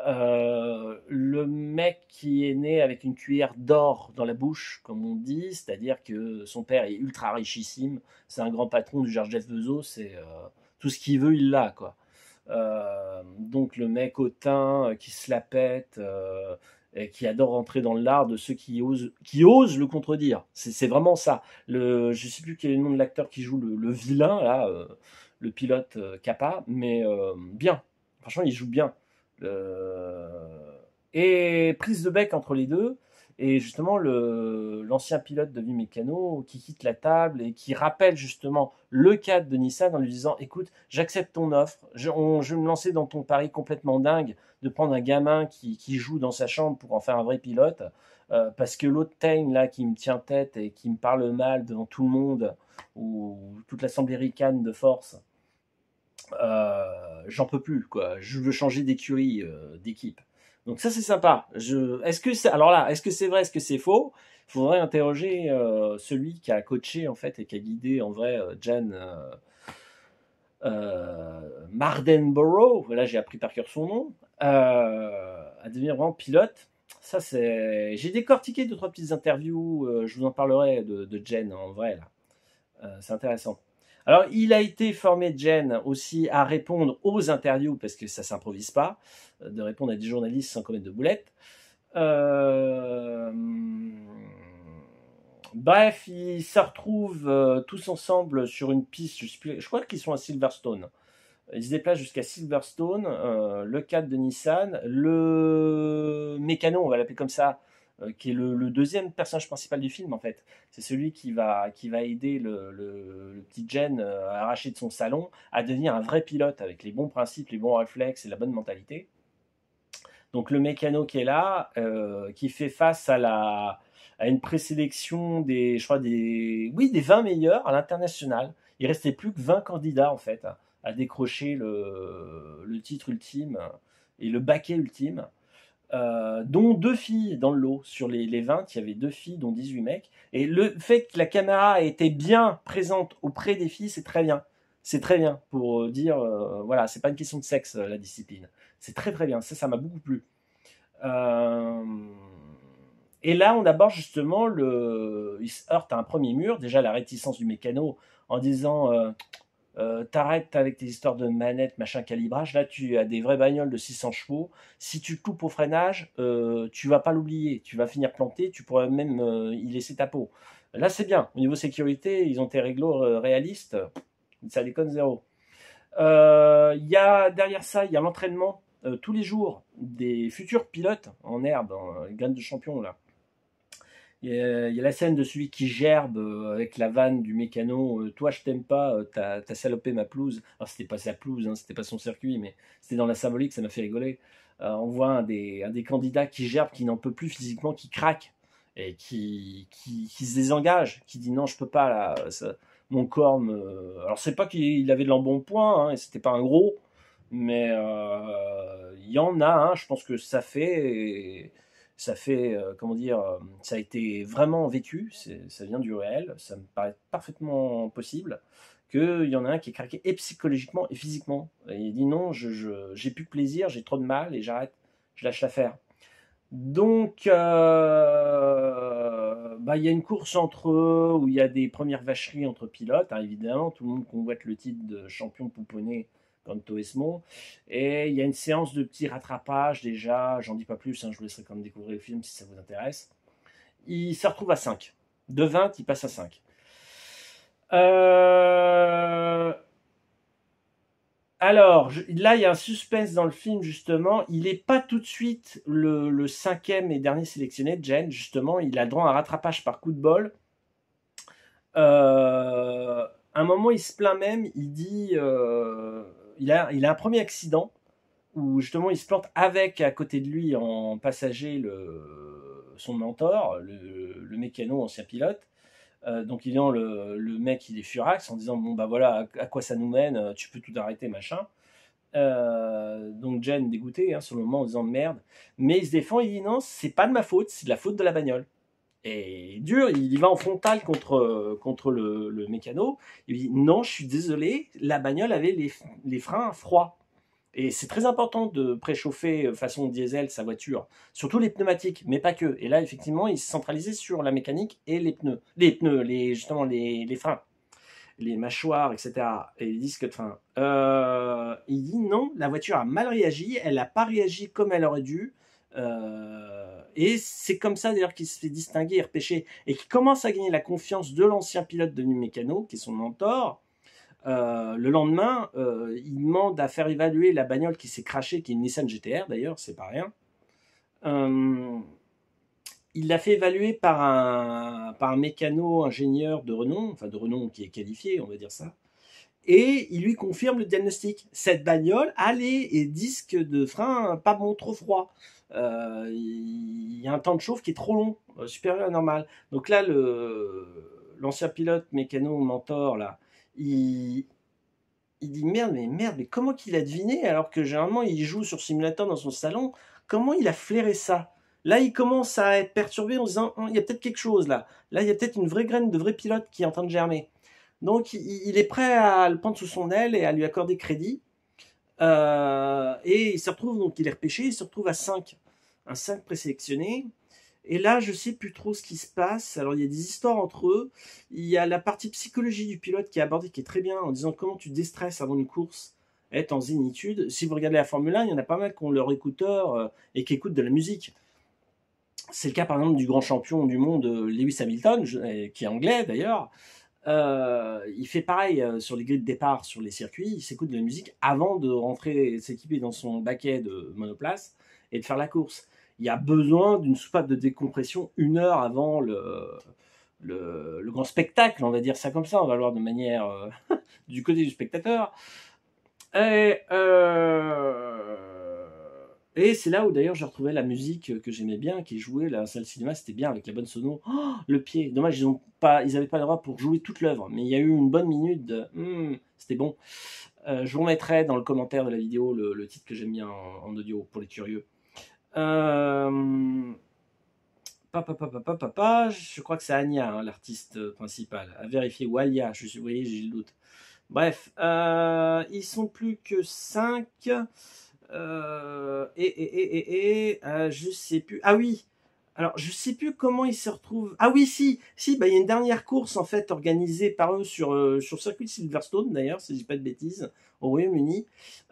Euh, le mec qui est né avec une cuillère d'or dans la bouche, comme on dit, c'est-à-dire que son père est ultra richissime, c'est un grand patron du George Jeff Bezos, c'est euh, tout ce qu'il veut, il l'a, quoi. donc le mec hautain qui se la pète, euh, qui adore rentrer dans l'art de ceux qui osent, qui osent le contredire. C'est vraiment ça. Le, je sais plus quel est le nom de l'acteur qui joue le, vilain, là, euh, le pilote euh, Kappa, mais bien. Franchement, il joue bien. et prise de bec entre les deux. Et justement, l'ancien pilote de Vimecano qui quitte la table et qui rappelle justement le cadre de Nissan en lui disant Écoute, j'accepte ton offre, je, vais me lancer dans ton pari complètement dingue de prendre un gamin qui, joue dans sa chambre pour en faire un vrai pilote, euh, parce que l'autre Tain là qui me tient tête et qui me parle mal devant tout le monde ou toute l'assemblée ricane de force, euh, j'en peux plus, quoi. Je veux changer d'écurie, euh, d'équipe. Donc ça c'est sympa. Je... Est-ce que alors là, est-ce que c'est vrai, est-ce que c'est faux Il faudrait interroger euh, celui qui a coaché en fait et qui a guidé en vrai euh, Jen euh, Mardenborough. Là j'ai appris par cœur son nom à devenir vraiment pilote. Ça c'est. J'ai décortiqué deux trois petites interviews. je vous en parlerai de, de Jen en vrai là. c'est intéressant. Alors, il a été formé, Jen, aussi à répondre aux interviews, parce que ça s'improvise pas, euh, de répondre à des journalistes sans commettre de boulettes. Euh, bref, ils se retrouvent euh, tous ensemble sur une piste, je, crois qu'ils sont à Silverstone. Ils se déplacent jusqu'à Silverstone, le cadre de Nissan, le mécano, on va l'appeler comme ça, euh, qui est le, deuxième personnage principal du film en fait. C'est celui qui va, qui va aider le, petit Jen euh, à arracher de son salon à devenir un vrai pilote avec les bons principes, les bons réflexes et la bonne mentalité. Donc le mécano qui est là, euh, qui fait face à la à une présélection des, je des, oui des 20 meilleurs à l'international. Il restait plus que 20 candidats en fait à décrocher le, titre ultime et le baquet ultime. Euh, dont deux filles dans le lot. Sur les, 20, il y avait deux filles, dont 18 mecs. Et le fait que la caméra était bien présente auprès des filles, c'est très bien. C'est très bien pour euh, dire, euh, voilà, c'est pas une question de sexe, la discipline. C'est très très bien, ça, ça m'a beaucoup plu. Et là, on aborde justement le. Il se heurte à un premier mur, déjà la réticence du mécano en disant euh, t'arrêtes avec tes histoires de manettes, machin calibrage. Là, tu as des vraies bagnoles de 600 chevaux. Si tu coupes au freinage, euh, tu vas pas l'oublier. Tu vas finir planté. Tu pourrais même euh, y laisser ta peau. Là, c'est bien. Au niveau sécurité, ils ont tes réglos réalistes. Ça déconne zéro. y a, derrière ça, il y a l'entraînement tous les jours des futurs pilotes en herbe, en de champion là. Il y, a, la scène de celui qui gerbe euh, avec la vanne du mécano. Euh, Toi, je t'aime pas, euh, t'as as salopé ma pelouse. Alors, c'était pas sa pelouse, hein, c'était pas son circuit, mais c'était dans la symbolique, ça m'a fait rigoler. on voit un des, un des, candidats qui gerbe, qui n'en peut plus physiquement, qui craque et qui, qui, qui, se désengage, qui dit non, je peux pas là, mon corps me. Alors, c'est pas qu'il avait de l'embonpoint, hein, et c'était pas un gros, mais il y en a je pense que ça fait ça fait, euh, comment dire, euh, ça a été vraiment vécu, ça vient du réel, ça me paraît parfaitement possible qu'il y en a un qui est craqué et psychologiquement et physiquement. Et il dit non, j'ai je, plus de plaisir, j'ai trop de mal et j'arrête, je lâche l'affaire. Donc, euh, bah, il y a une course entre eux où il y a des premières vacheries entre pilotes. Hein, évidemment, tout le monde convoite le titre de champion pouponné comme Toesmo, Et il y a une séance de petit rattrapage déjà, j'en dis pas plus, hein, je vous laisserai quand même découvrir le film si ça vous intéresse. Il se retrouve à 5. De 20, il passe à 5. Euh, alors, là, il y a un suspense dans le film, justement. Il n'est pas tout de suite le, cinquième et dernier sélectionné, de Jen, justement. Il a droit à un rattrapage par coup de bol. Euh, un moment, il se plaint même. Il dit euh, il, a, un premier accident où justement il se plante avec à côté de lui en passager son mentor, le, mécano, ancien pilote. Euh, donc il le, le mec il est furax en disant bon bah voilà à, quoi ça nous mène, euh, tu peux tout arrêter machin. Euh, donc Jen dégoûté hein, sur le moment en disant merde, mais il se défend, il dit non c'est pas de ma faute, c'est de la faute de la bagnole. Et dur, il y va en frontal contre, euh, contre le, mécano. Il dit non, je suis désolé, la bagnole avait les, freins froids. Et c'est très important de préchauffer euh, façon diesel sa voiture, surtout les pneumatiques, mais pas que. Et là, effectivement, il se centralisait sur la mécanique et les pneus, les pneus, les, justement les, freins, les mâchoires, etc. Et les disques de frein. Euh, il dit non, la voiture a mal réagi, elle n'a pas réagi comme elle aurait dû. Euh, et c'est comme ça d'ailleurs qu'il se fait distinguer et repêcher et qu'il commence à gagner la confiance de l'ancien pilote de Mécano, qui est son mentor. Euh, le lendemain, euh, il demande à faire évaluer la bagnole qui s'est crachée, qui est une Nissan GTR d'ailleurs, c'est pas rien. il l'a fait évaluer par un, par mécano ingénieur de renom, enfin de renom qui est qualifié, on va dire ça et il lui confirme le diagnostic. Cette bagnole allez, et disque de frein pas bon trop froid. Euh, il y a un temps de chauffe qui est trop long, euh, supérieur à normal Donc là, l'ancien pilote mécano mentor, là, il, il dit merde, mais merde, mais comment qu'il a deviné alors que généralement il joue sur simulateur dans son salon Comment il a flairé ça Là, il commence à être perturbé en se disant oh, il y a peut-être quelque chose là. Là, il y a peut-être une vraie graine de vrai pilote qui est en train de germer. Donc, il est prêt à le prendre sous son aile et à lui accorder crédit. Euh, et il se retrouve, donc il est repêché, il se retrouve à 5 un 5 présélectionné. Et là, je sais plus trop ce qui se passe. Alors, il y a des histoires entre eux. Il y a la partie psychologie du pilote qui est abordée, qui est très bien, en disant comment tu déstresses avant une course, être en zénitude. Si vous regardez la Formule 1, il y en a pas mal qui ont leur écouteur euh, et qui écoutent de la musique. C'est le cas, par exemple, du grand champion du monde, euh, Lewis Hamilton, euh, qui est anglais d'ailleurs. il fait pareil sur les grilles de départ, sur les circuits. Il s'écoute de la musique avant de rentrer, s'équiper dans son baquet de monoplace et de faire la course il y a besoin d'une soupape de décompression une heure avant le, le, grand spectacle, on va dire ça comme ça, on va le voir de manière euh, du côté du spectateur. Et, euh, et c'est là où d'ailleurs j'ai retrouvé la musique que j'aimais bien, qui jouait la salle cinéma, c'était bien avec la bonne sono. Oh, le pied, dommage, ils n'avaient pas, pas le droit pour jouer toute l'œuvre, mais il y a eu une bonne minute de hmm, c'était bon. Euh, je vous remettrai dans le commentaire de la vidéo le, titre que j'aime bien en, audio pour les curieux. Papa, euh, papa, papa, papa, je crois que c'est Anya, hein, l'artiste euh, principal. À vérifier. Ou Alia, je suis, voyez j'ai le doute. Bref, euh, ils sont plus que 5. Euh, et, et, et, et, euh, je sais plus. Ah oui, alors je sais plus comment ils se retrouvent. Ah oui, si, si, bah, il y a une dernière course en fait organisée par eux sur euh, sur circuit Silverstone d'ailleurs, si je dis pas de bêtises, au Royaume-Uni.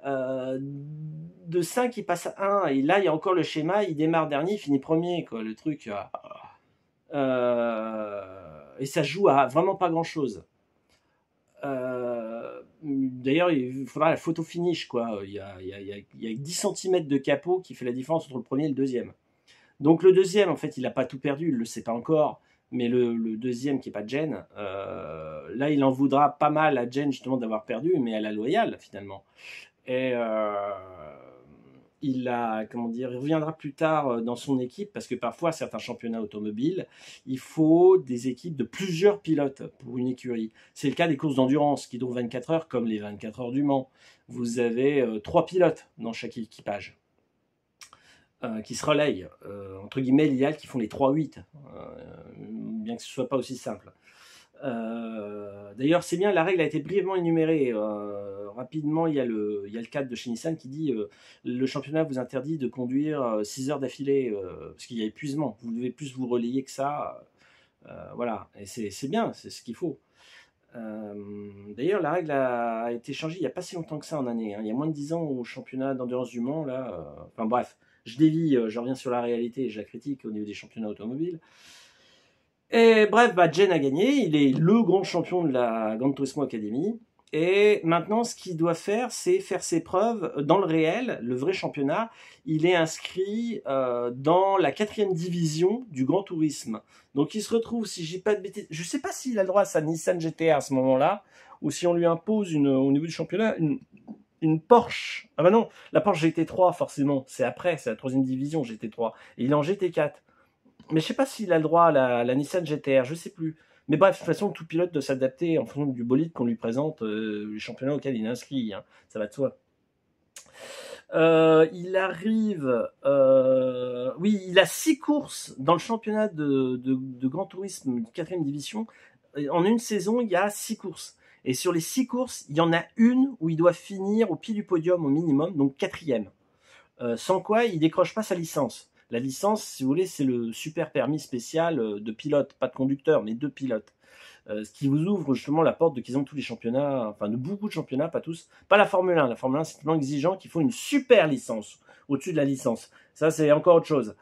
Euh, de 5 il passe à 1 et là il y a encore le schéma, il démarre dernier, il finit premier quoi, le truc. Euh, et ça joue à vraiment pas grand chose. D'ailleurs, il faudra la photo finish quoi. Il y il y a 10 cm de capot qui fait la différence entre le premier et le deuxième. Donc le deuxième, en fait, il n'a pas tout perdu, il ne le sait pas encore. Mais le, deuxième, qui n'est pas Jen, euh, là, il en voudra pas mal à Jen, justement, d'avoir perdu, mais à la loyale, finalement. Et euh, il a, comment dire, il reviendra plus tard euh, dans son équipe, parce que parfois, certains championnats automobiles, il faut des équipes de plusieurs pilotes pour une écurie. C'est le cas des courses d'endurance qui durent 24 heures, comme les 24 heures du Mans. Vous avez trois pilotes dans chaque équipage. Euh, qui se relayent, euh, entre guillemets, l'IAL qui font les 3-8, euh, bien que ce soit pas aussi simple. D'ailleurs, c'est bien, la règle a été brièvement énumérée. rapidement, il y, a le, il y a le cadre de chez Nissan qui dit le championnat vous interdit de conduire 6 heures d'affilée, parce qu'il y a épuisement. Vous devez plus vous relayer que ça. voilà, et c'est bien, c'est ce qu'il faut. D'ailleurs, la règle a été changée il n'y a pas si longtemps que ça en année. Hein. Il y a moins de 10 ans au championnat d'endurance du Mans. Là, Enfin bref, je dévie, euh, je reviens sur la réalité et je la critique au niveau des championnats automobiles. Et bref, bah, Jen a gagné, il est le grand champion de la Grande Tourismo Academy. Et maintenant, ce qu'il doit faire, c'est faire ses preuves dans le réel, le vrai championnat. Il est inscrit euh, dans la quatrième division du Grand Tourisme. Donc il se retrouve, si j'ai pas de bêtises, je sais pas s'il a le droit à sa Nissan GTR à ce moment-là, ou si on lui impose une, au niveau du championnat une, une Porsche. Ah bah non, la Porsche GT3 forcément, c'est après, c'est la troisième division GT3. Et il est en GT4. Mais je sais pas s'il a le droit à la, Nissan GTR, je sais plus. Mais bref, de toute façon, tout pilote doit s'adapter en fonction du bolide qu'on lui présente, euh, le championnat auquel il est inscrit, hein. ça va de soi. Euh, il arrive, euh, oui, il a six courses dans le championnat de, de Grand Tourisme, quatrième division. En une saison, il y a six courses. Et sur les six courses, il y en a une où il doit finir au pied du podium au minimum, donc quatrième. Euh, sans quoi, il décroche pas sa licence. La licence, si vous voulez, c'est le super permis spécial euh, de pilote, pas de conducteur, mais de pilote. Euh, ce qui vous ouvre justement la porte de qu'ils ont tous les championnats, enfin de beaucoup de championnats, pas tous, pas la Formule 1. La Formule 1, c'est tellement exigeant qu'il faut une super licence au-dessus de la licence. Ça, c'est encore autre chose.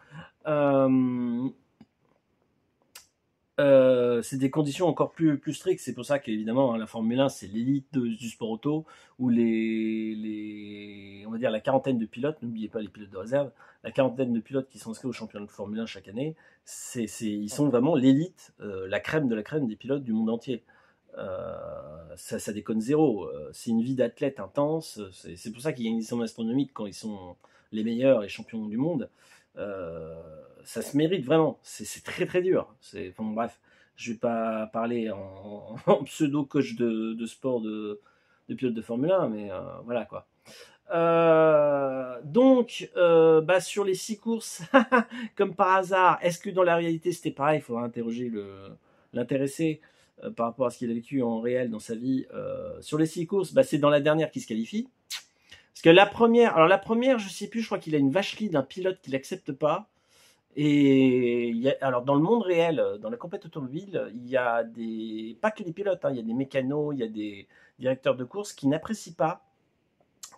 Euh, c'est des conditions encore plus, plus strictes. C'est pour ça qu'évidemment, hein, la Formule 1, c'est l'élite du sport auto, où les, les, on va dire la quarantaine de pilotes, n'oubliez pas les pilotes de réserve, la quarantaine de pilotes qui sont inscrits au championnat de Formule 1 chaque année, c'est, ils sont vraiment l'élite, euh, la crème de la crème des pilotes du monde entier. Euh, ça, ça, déconne zéro. Euh, c'est une vie d'athlète intense. C'est, pour ça qu'il y a une distance astronomique quand ils sont les meilleurs et champions du monde. Euh, ça se mérite vraiment. C'est très très dur. C'est bon bref, je vais pas parler en, pseudo coach de, sport de, de pilote de Formule 1, mais euh, voilà quoi. Euh, donc, bah, sur les six courses, comme par hasard, est-ce que dans la réalité c'était pareil Il faudra interroger l'intéressé par rapport à ce qu'il a vécu en réel dans sa vie. sur les six courses, bah, c'est dans la dernière qui se qualifie. Parce que la première, alors la première, je sais plus, je crois qu'il a une vacherie d'un pilote qui l'accepte pas. Et alors dans le monde réel, dans la compète automobile, il y a des pas que les pilotes, hein, il y a des mécanos, il y a des directeurs de course qui n'apprécient pas,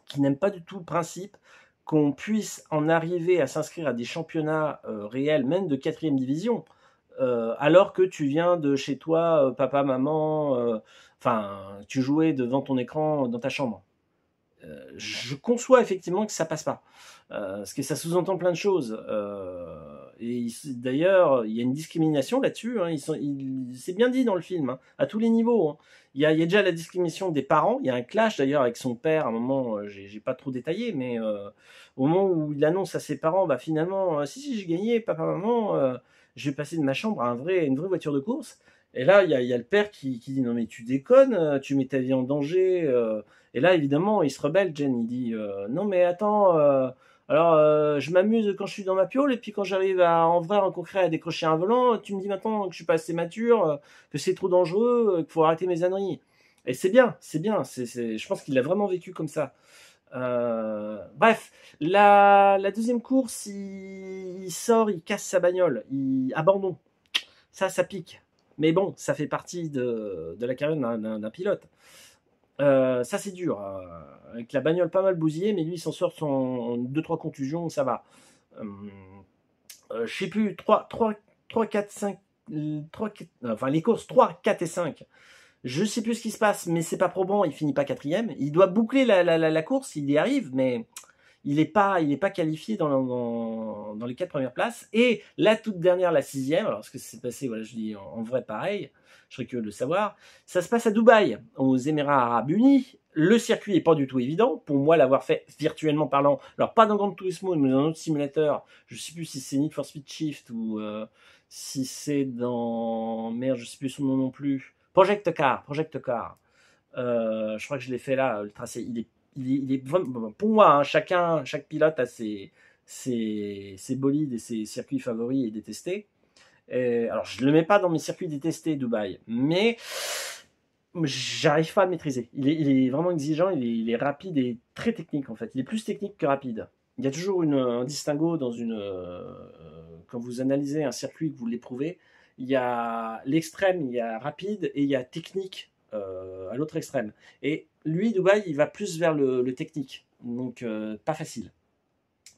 qui n'aiment pas du tout le principe qu'on puisse en arriver à s'inscrire à des championnats euh, réels, même de quatrième division, euh, alors que tu viens de chez toi, euh, papa, maman, enfin, tu jouais devant ton écran dans ta chambre. Euh, je conçois effectivement que ça passe pas. Euh, parce que ça sous-entend plein de choses. Euh, et d'ailleurs, il y a une discrimination là-dessus. Hein. c'est bien dit dans le film, hein, à tous les niveaux. Hein. Il, y a, déjà la discrimination des parents. Il y a un clash d'ailleurs avec son père. À un moment, euh, j'ai pas trop détaillé, mais au moment où il annonce à ses parents, bah finalement, si si j'ai gagné, papa maman, je vais passer de ma chambre à un vrai, une vraie voiture de course. Et là, il y a, le père qui, dit non mais tu déconnes, tu mets ta vie en danger. Et là, évidemment, il se rebelle, Jen. Il dit euh, Non, mais attends, euh, alors euh, je m'amuse quand je suis dans ma piole, et puis quand j'arrive à, en vrai, en concret, à décrocher un volant, tu me dis maintenant que je suis pas assez mature, que c'est trop dangereux, qu'il faut arrêter mes âneries. Et c'est bien, c'est bien. Je pense qu'il l'a vraiment vécu comme ça. bref, la, deuxième course, il, sort, il casse sa bagnole, il abandonne. Ça, ça pique. Mais bon, ça fait partie de, la carrière d'un pilote. Euh, ça c'est dur. Euh, avec la bagnole pas mal bousillée, mais lui il s'en sort en 2-3 contusions, ça va. Euh, je sais plus, 3, 4, 5, enfin les courses 3, 4 et 5. Je sais plus ce qui se passe, mais c'est pas probant, il finit pas quatrième. Il doit boucler la course, il y arrive, mais il n'est pas, il est pas qualifié dans, dans, les quatre premières places. Et la toute dernière, la sixième, alors ce que s'est passé, voilà, je dis en, vrai pareil, je serais curieux de le savoir, ça se passe à Dubaï, aux Émirats Arabes Unis. Le circuit n'est pas du tout évident. Pour moi, l'avoir fait virtuellement parlant, alors pas dans Grand Turismo, mais dans un autre simulateur, je ne sais plus si c'est Need for Speed Shift ou euh, si c'est dans... Merde, je ne sais plus son nom non plus. Project Car, Project Car. Euh, je crois que je l'ai fait là, le tracé. Il est pour moi, hein, chacun, chaque pilote a ses, bolides et ses circuits favoris et détestés. Euh, alors, je ne le mets pas dans mes circuits détestés, Dubaï, mais j'arrive pas à maîtriser. Il est, vraiment exigeant, il est, rapide et très technique en fait. Il est plus technique que rapide. Il y a toujours un distinguo dans une. Euh, quand vous analysez un circuit, que vous l'éprouvez, il y a l'extrême, il y a rapide et il y a technique euh, à l'autre extrême. Et lui, Dubaï, il va plus vers le, technique. Donc, euh, pas facile.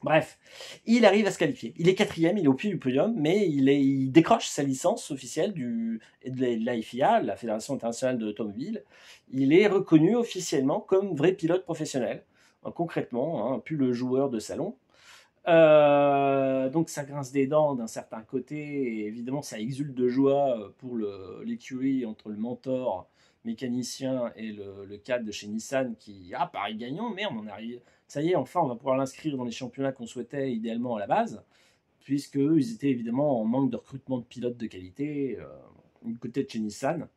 Bref, il arrive à se qualifier. Il est quatrième, il est au pied du podium, mais il, est, il décroche sa licence officielle du, de la la Fédération internationale de l'automobile. Il est reconnu officiellement comme vrai pilote professionnel, hein, concrètement, un hein, plus le joueur de salon. Euh, donc ça grince des dents d'un certain côté, et évidemment ça exulte de joie pour l'écurie entre le mentor mécanicien et le, cadre de chez Nissan qui, ah, Paris gagnant, mais on arrive. Ça y est, enfin, on va pouvoir l'inscrire dans les championnats qu'on souhaitait idéalement à la base, puisque ils étaient évidemment en manque de recrutement de pilotes de qualité euh, du côté de chez Nissan.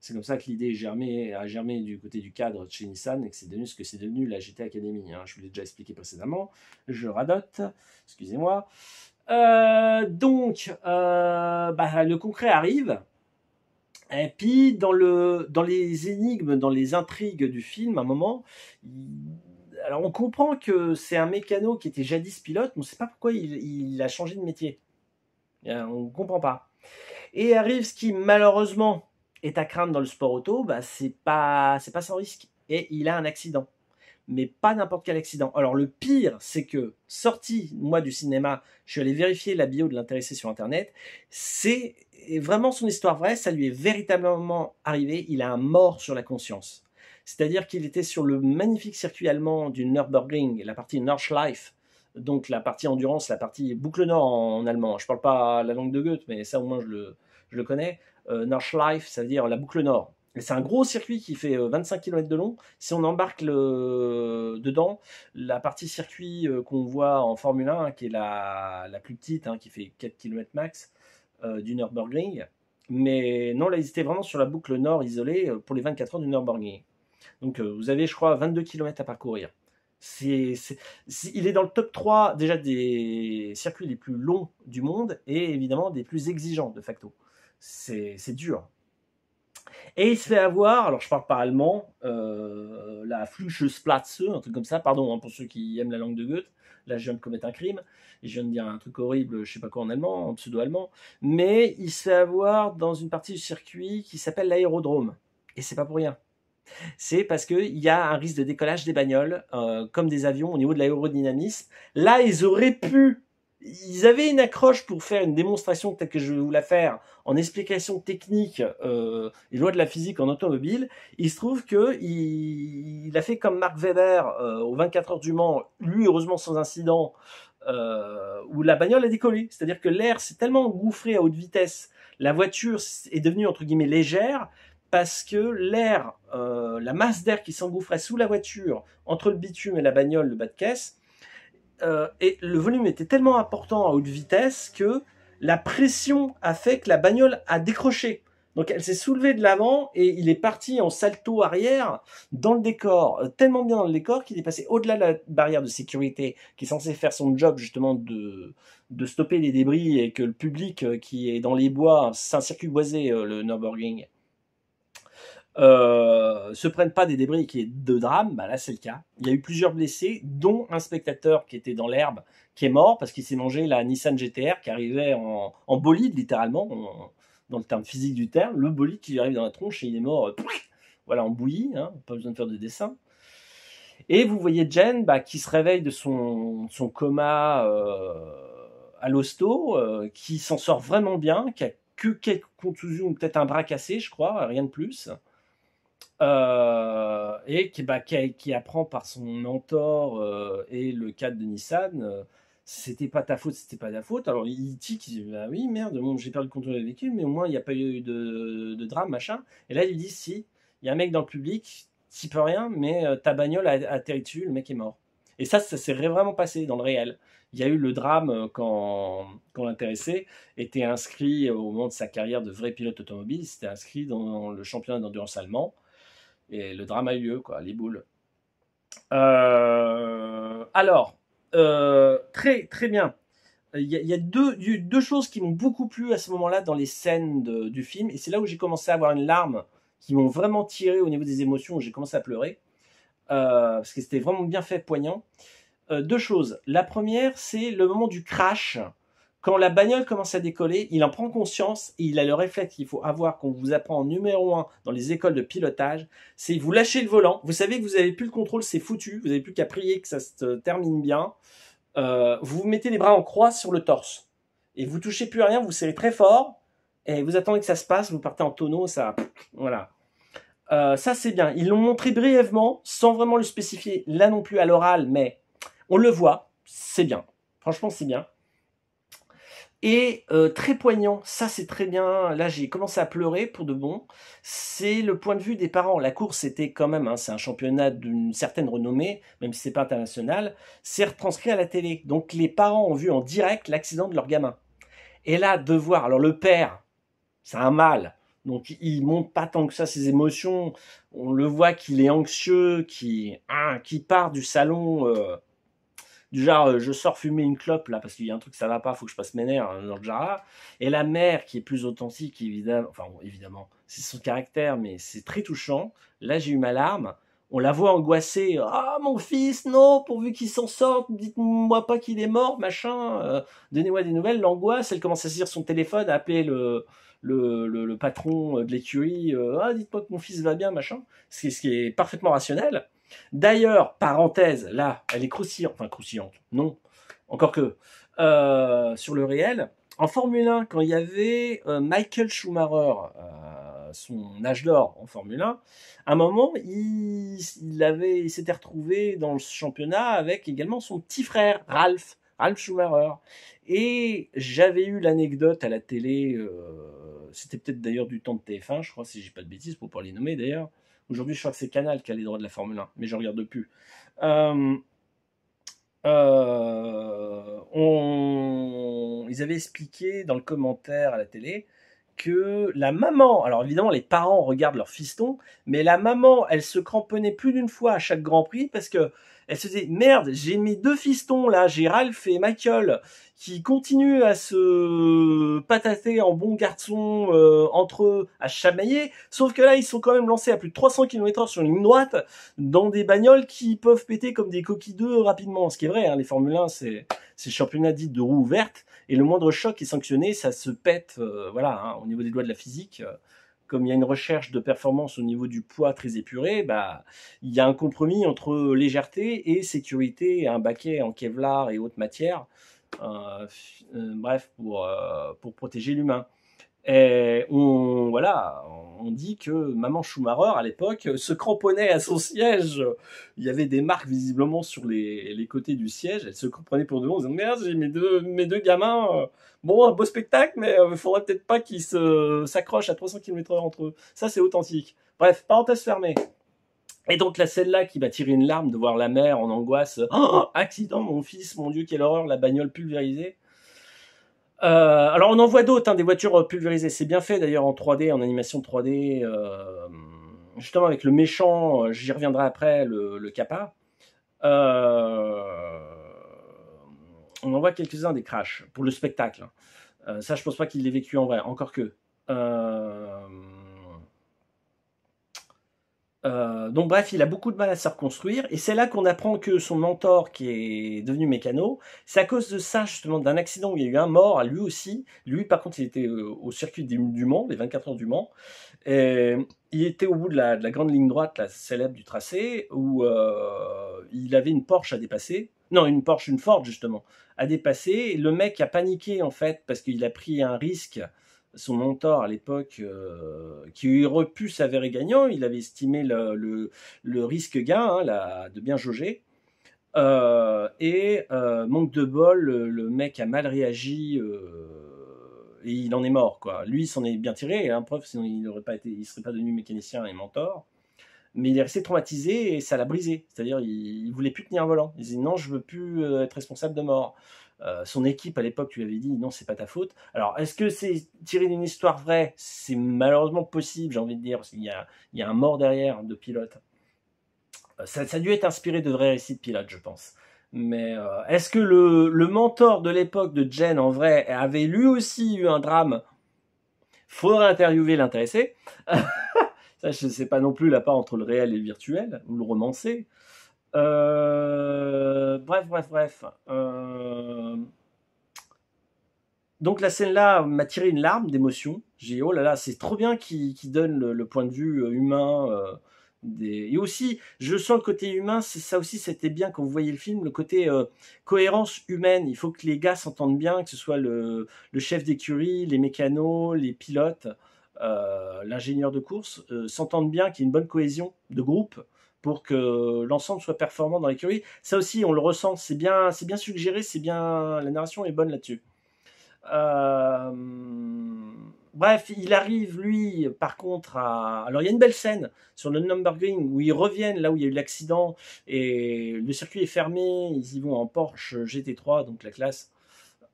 C'est comme ça que l'idée a germé du côté du cadre de chez Nissan et que c'est devenu ce que c'est devenu la GT Academy. Hein. Je vous l'ai déjà expliqué précédemment. Je radote, excusez-moi. Euh, donc, euh, bah, le concret arrive. Et puis, dans, le, dans les énigmes, dans les intrigues du film, à un moment, alors on comprend que c'est un mécano qui était jadis pilote, mais on ne sait pas pourquoi il, a changé de métier. Euh, on ne comprend pas. Et arrive ce qui, malheureusement, est à craindre dans le sport auto, bah, c'est pas, c'est pas sans risque. Et il a un accident mais pas n'importe quel accident. Alors le pire, c'est que sorti moi du cinéma, je suis allé vérifier la bio de l'intéressé sur internet. C'est vraiment son histoire vraie, ça lui est véritablement arrivé. Il a un mort sur la conscience. C'est-à-dire qu'il était sur le magnifique circuit allemand du Nürburgring, la partie Nordschleife, donc la partie endurance, la partie boucle nord en, allemand. Je ne parle pas la langue de Goethe, mais ça au moins je le, connais. Euh, Nordschleife, ça veut dire la boucle nord. C'est un gros circuit qui fait 25 euh, km de long. Si on embarque euh, dedans la partie circuit euh, qu'on voit en Formule 1, qui est la, plus petite, hein, qui fait 4 km max d'une du Nürburgring. Mais non, là, ils étaient vraiment sur la boucle nord isolée pour les 24 heures du Nürburgring. Donc vous avez, je crois, 22 km à parcourir. il est dans le top 3 déjà des circuits les plus longs du monde et évidemment des plus exigeants de facto. C'est dur. Et il se fait avoir, alors je parle pas allemand, euh, la la Splatze, un truc comme ça, pardon hein, pour ceux qui aiment la langue de Goethe. Là, je viens de commettre un crime, je viens de dire un truc horrible, je sais pas quoi en allemand, en pseudo-allemand. Mais il se fait avoir dans une partie du circuit qui s'appelle l'aérodrome. Et c'est pas pour rien. C'est parce qu'il y a un risque de décollage des bagnoles, euh, comme des avions, au niveau de l'aérodynamisme. Là, ils auraient pu ils avaient une accroche pour faire une démonstration telle que je vais vous la faire en explication technique euh, et loi de la physique en automobile. Il se trouve que il, a fait comme Marc Weber au 24 heures du Mans, lui heureusement sans incident, euh, où la bagnole a décollé. C'est-à-dire que l'air s'est tellement engouffré à haute vitesse, la voiture est devenue entre guillemets légère parce que l'air, euh, la masse d'air qui s'engouffrait sous la voiture entre le bitume et la bagnole, le bas de caisse, euh, et le volume était tellement important à haute vitesse que la pression a fait que la bagnole a décroché. Donc elle s'est soulevée de l'avant et il est parti en salto arrière dans le décor, euh, tellement bien dans le décor qu'il est passé au-delà de la barrière de sécurité qui est censée faire son job justement de, de stopper les débris et que le public euh, qui est dans les bois, c'est un circuit boisé le Nürburgring, euh, se prennent pas des débris qui est de drame, bah là c'est le cas. Il y a eu plusieurs blessés, dont un spectateur qui était dans l'herbe, qui est mort parce qu'il s'est mangé la Nissan GTR qui arrivait en, bolide littéralement, dans le terme physique du terme, le bolide qui arrive dans la tronche et il est mort, euh, voilà, en bouillie, hein, pas besoin de faire de dessin. Et vous voyez Jen bah, qui se réveille de son, coma euh, à l'hosto, qui s'en sort vraiment bien, qui a que quelques contusions ou peut-être un bras cassé, je crois, rien de plus. Euh, et qui, bah, qui, apprend par son mentor euh, et le cadre de Nissan, euh, c'était pas ta faute, c'était pas ta faute. Alors il dit bah oui merde, j'ai perdu le contrôle du véhicule, mais au moins il n'y a pas eu de, drame machin. Et là il dit si, il y a un mec dans le public, si peut rien, mais ta bagnole a, atterri dessus, le mec est mort. Et ça, ça s'est vraiment passé dans le réel. Il y a eu le drame quand, quand l'intéressé était inscrit au moment de sa carrière de vrai pilote automobile, c'était inscrit dans le championnat d'endurance allemand et le drame a eu lieu, quoi, les boules. Euh, alors, euh, très très bien. Il y a, deux, choses qui m'ont beaucoup plu à ce moment-là dans les scènes du film, et c'est là où j'ai commencé à avoir une larme qui m'ont vraiment tiré au niveau des émotions, j'ai commencé à pleurer, euh, parce que c'était vraiment bien fait, poignant. deux choses. La première, c'est le moment du crash quand la bagnole commence à décoller, il en prend conscience et il a le réflexe qu'il faut avoir qu'on vous apprend en numéro 1 dans les écoles de pilotage, c'est vous lâchez le volant, vous savez que vous n'avez plus le contrôle, c'est foutu, vous n'avez plus qu'à prier que ça se termine bien, euh, Vous vous mettez les bras en croix sur le torse et vous touchez plus à rien, vous serrez très fort et vous attendez que ça se passe, vous partez en tonneau, ça... Voilà. Euh, ça c'est bien. Ils l'ont montré brièvement, sans vraiment le spécifier là non plus à l'oral, mais on le voit, c'est bien. Franchement, c'est bien. Et euh, très poignant, ça c'est très bien. Là j'ai commencé à pleurer pour de bon. C'est le point de vue des parents. La course était quand même, hein, c'est un championnat d'une certaine renommée, même si c'est pas international. C'est retranscrit à la télé. Donc les parents ont vu en direct l'accident de leur gamin. Et là de voir, alors le père, c'est un mal. donc il monte pas tant que ça ses émotions. On le voit qu'il est anxieux, qui hein, qui part du salon. Euh, du genre, euh, je sors fumer une clope là parce qu'il y a un truc ça va pas, faut que je passe mes nerfs hein, dans genre. Et la mère qui est plus authentique, évidemment, enfin évidemment, c'est son caractère, mais c'est très touchant. Là, j'ai eu ma larme. On la voit angoissée. Ah, mon fils, non, pourvu qu'il s'en sorte, dites-moi pas qu'il est mort, machin. Euh, donnez-moi des nouvelles. L'angoisse, elle commence à saisir son téléphone, à appeler le, le, patron euh, de l'écurie. ah, dites-moi que mon fils va bien, machin. ce qui est parfaitement rationnel. D'ailleurs, parenthèse, là, elle est croustillante, enfin croustillante, non, encore que, euh, sur le réel, en Formule 1, quand il y avait euh, Michael Schumacher, euh, son âge d'or en Formule 1, à un moment, il, s'était retrouvé dans le championnat avec également son petit frère, Ralph, Ralph Schumacher. Et j'avais eu l'anecdote à la télé, c'était peut-être d'ailleurs du temps de TF1, je crois, si j'ai pas de bêtises, pour pouvoir les nommer d'ailleurs, Aujourd'hui, je crois que c'est Canal qui a les droits de la Formule 1, mais je regarde plus. Euh, euh, ils avaient expliqué dans le commentaire à la télé que la maman, alors évidemment les parents regardent leur fiston, mais la maman, elle se cramponnait plus d'une fois à chaque Grand Prix parce que elle se disait merde, j'ai mes deux fistons là, j'ai Ralph et Michael qui continuent à se patater en bon garçon euh, entre eux, à chamailler, sauf que là ils sont quand même lancés à plus de 300 km/h sur une ligne droite dans des bagnoles qui peuvent péter comme des coquilles d'œufs rapidement, ce qui est vrai, hein, les Formule 1 c'est c'est championnat dit de roue ouvertes, et le moindre choc est sanctionné, ça se pète euh, voilà hein, au niveau des lois de la physique. Euh, comme il y a une recherche de performance au niveau du poids très épuré, bah, il y a un compromis entre légèreté et sécurité, un baquet en kevlar et autres matières, euh, euh, bref, pour, euh, pour protéger l'humain. Et on, voilà, on dit que maman Schumacher, à l'époque, se cramponnait à son siège. Il y avait des marques visiblement sur les, côtés du siège. Elle se cramponnait pour de bon. disant Merde, j'ai mes deux, mes deux gamins. Bon, un beau spectacle, mais il euh, faudrait peut-être pas qu'ils s'accrochent à 300 km/h entre eux. Ça, c'est authentique. Bref, parenthèse fermée. Et donc la celle-là qui m'a tiré une larme de voir la mère en angoisse. Oh, accident, mon fils, mon Dieu, quelle horreur, la bagnole pulvérisée. Euh, alors on en voit d'autres, hein, des voitures euh, pulvérisées. C'est bien fait d'ailleurs en 3D, en animation 3D. Euh, justement avec le méchant, j'y reviendrai après, le, Kappa. on en voit quelques-uns des crashs pour le spectacle. Hein. ça, je pense pas qu'il l'ait vécu en vrai, encore que. Euh, donc bref, il a beaucoup de mal à se reconstruire, et c'est là qu'on apprend que son mentor, qui est devenu mécano, c'est à cause de ça justement, d'un accident où il y a eu un mort, à lui aussi, lui par contre il était euh, au circuit du, Mans, les 24 heures du Mans, et il était au bout de la, grande ligne droite, la célèbre du tracé, où euh, il avait une Porsche à dépasser, non une Porsche, une Ford justement, à dépasser, et le mec a paniqué en fait, parce qu'il a pris un risque son mentor à l'époque, euh, qui aurait pu s'avérer gagnant, il avait estimé le, risque-gain hein, de bien jauger. Euh, et euh, manque de bol, le, mec a mal réagi et il en est mort. Quoi. Lui, il s'en est bien tiré, Un hein, preuve, sinon il ne serait pas devenu mécanicien et mentor. Mais il est resté traumatisé et ça l'a brisé. C'est-à-dire, il, il voulait plus tenir un volant. Il disait non, je veux plus être responsable de mort. Euh, son équipe à l'époque lui avais dit non, c'est pas ta faute. Alors, est-ce que c'est tiré d'une histoire vraie C'est malheureusement possible, j'ai envie de dire, parce y a, il y a un mort derrière de pilote. Euh, ça, a dû être inspiré de vrais récits de pilote, je pense. Mais euh, est-ce que le, mentor de l'époque de Jen, en vrai, avait lui aussi eu un drame Faudrait interviewer l'intéressé. ça, je sais pas non plus la part entre le réel et le virtuel, ou le romancé. Euh, bref, bref, bref. Euh, donc la scène-là m'a tiré une larme d'émotion. J'ai oh là là, c'est trop bien qui, donne le, point de vue euh, humain. Et aussi, je sens le côté humain, ça aussi, c'était bien quand vous voyez le film, le côté cohérence humaine. Il faut que les gars s'entendent bien, que ce soit le, le chef d'écurie, les mécanos, les pilotes, l'ingénieur de course, s'entendent bien, qu'il y ait une bonne cohésion de groupe pour que l'ensemble soit performant dans l'écurie. Ça aussi, on le ressent, c'est bien, c'est bien suggéré, c'est bien, la narration est bonne là-dessus. Euh, bref, il arrive, lui, par contre, à... Alors, il y a une belle scène sur le Nürburgring où ils reviennent là où il y a eu l'accident et le circuit est fermé, ils y vont en Porsche GT3, donc la classe.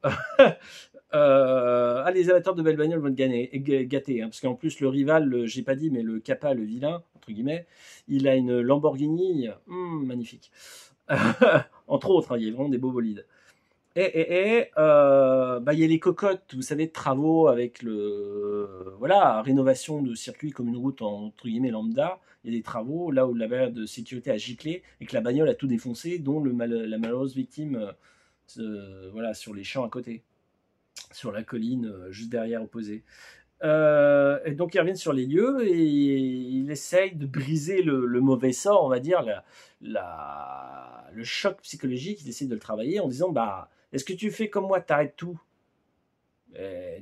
Euh, ah, les amateurs de belles bagnoles vont être gâtés hein, parce qu'en plus, le rival, j'ai pas dit, mais le capa, le vilain, entre guillemets, il a une Lamborghini, hmm, magnifique. entre autres, hein, il y a vraiment des beaux bolides. Et, et, et euh, bah, il y a les cocottes, vous savez, de travaux avec le voilà rénovation de circuits comme une route entre guillemets lambda. Il y a des travaux là où la barrière de sécurité a giclé et que la bagnole a tout défoncé, dont le, la malheureuse victime, euh, voilà, sur les champs à côté sur la colline euh, juste derrière opposée. Euh, et donc il revient sur les lieux et il essaye de briser le, mauvais sort, on va dire, le choc psychologique. Il essaie de le travailler en disant bah, Est-ce que tu fais comme moi, t'arrêtes tout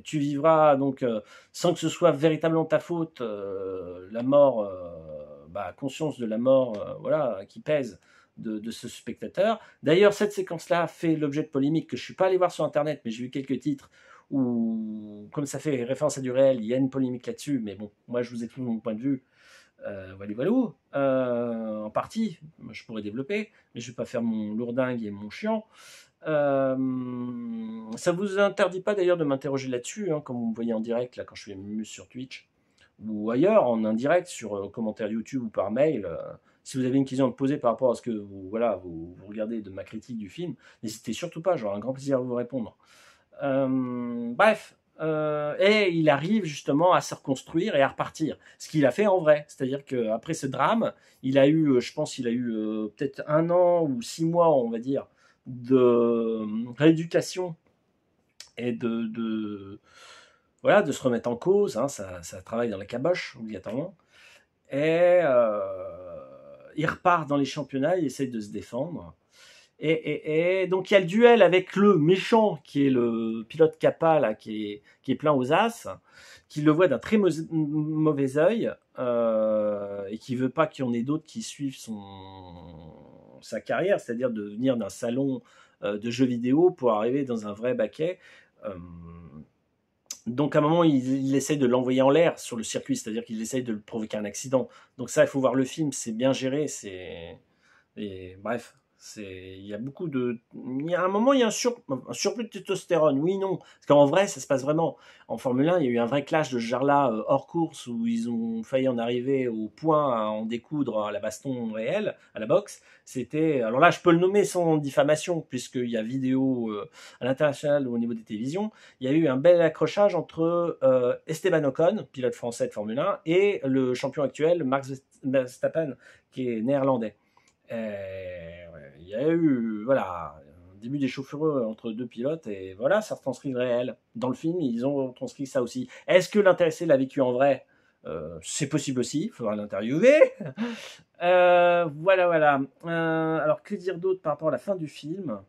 Tu vivras donc euh, sans que ce soit véritablement ta faute, la mort, bah, conscience de la mort voilà, qui pèse de, ce spectateur. D'ailleurs, cette séquence-là fait l'objet de polémiques que je ne suis pas allé voir sur Internet, mais j'ai vu quelques titres où, comme ça fait référence à du réel, il y a une polémique là-dessus, mais bon, moi je vous ai explique mon point de vue. Euh, voilà, euh, en partie, je pourrais développer, mais je ne vais pas faire mon lourdingue et mon chiant. Euh, ça vous interdit pas d'ailleurs de m'interroger là-dessus, hein, comme vous me voyez en direct, là, quand je suis mu sur Twitch ou ailleurs en indirect sur euh, commentaire YouTube ou par mail. Euh, si vous avez une question à me poser par rapport à ce que vous, voilà, vous, regardez de ma critique du film, n'hésitez surtout pas, j'aurai un grand plaisir à vous répondre. Euh, bref, et il arrive justement à se reconstruire et à repartir, ce qu'il a fait en vrai. C'est-à-dire qu'après ce drame, il a eu, je pense, il a eu peut-être un an ou six mois, on va dire, de rééducation et de voilà, de se remettre en cause. Hein, ça, travaille dans la caboche, obligatoirement. Et euh, il repart dans les championnats, il essaie de se défendre. Et, donc il y a le duel avec le méchant qui est le pilote Kappa là, qui est, plein aux as, qui le voit d'un très mauvais œil euh, et qui veut pas qu'il y en ait d'autres qui suivent son sa carrière, c'est-à-dire de venir d'un salon euh, de jeux vidéo pour arriver dans un vrai baquet. Hum, donc à un moment, il, essaie de l'envoyer en l'air sur le circuit, c'est-à-dire qu'il essaye de provoquer un accident. Donc ça, il faut voir le film, c'est bien géré, c'est... Et bref, c'est, il y a beaucoup de, il y a un moment, il y a un, surplus de testostérone. Oui, non. Parce qu'en vrai, ça se passe vraiment. En Formule 1, il y a eu un vrai clash de ce euh, hors course où ils ont failli en arriver au point à en découdre à la baston réelle, à la boxe. C'était, alors là, je peux le nommer sans diffamation puisqu'il y a vidéo euh, à l'international ou au niveau des télévisions. Il y a eu un bel accrochage entre euh, Esteban Ocon, pilote français de Formule 1, et le champion actuel, Max Verstappen, qui est néerlandais. Euh, il y a eu, voilà, un début chauffeurs entre deux pilotes, et voilà, ça retranscrit le réel. Dans le film, ils ont transcrit ça aussi. Est-ce que l'intéressé l'a vécu en vrai euh, c'est possible aussi, il faudra l'interviewer. Euh, voilà, voilà. alors, que dire d'autre par rapport à la fin du film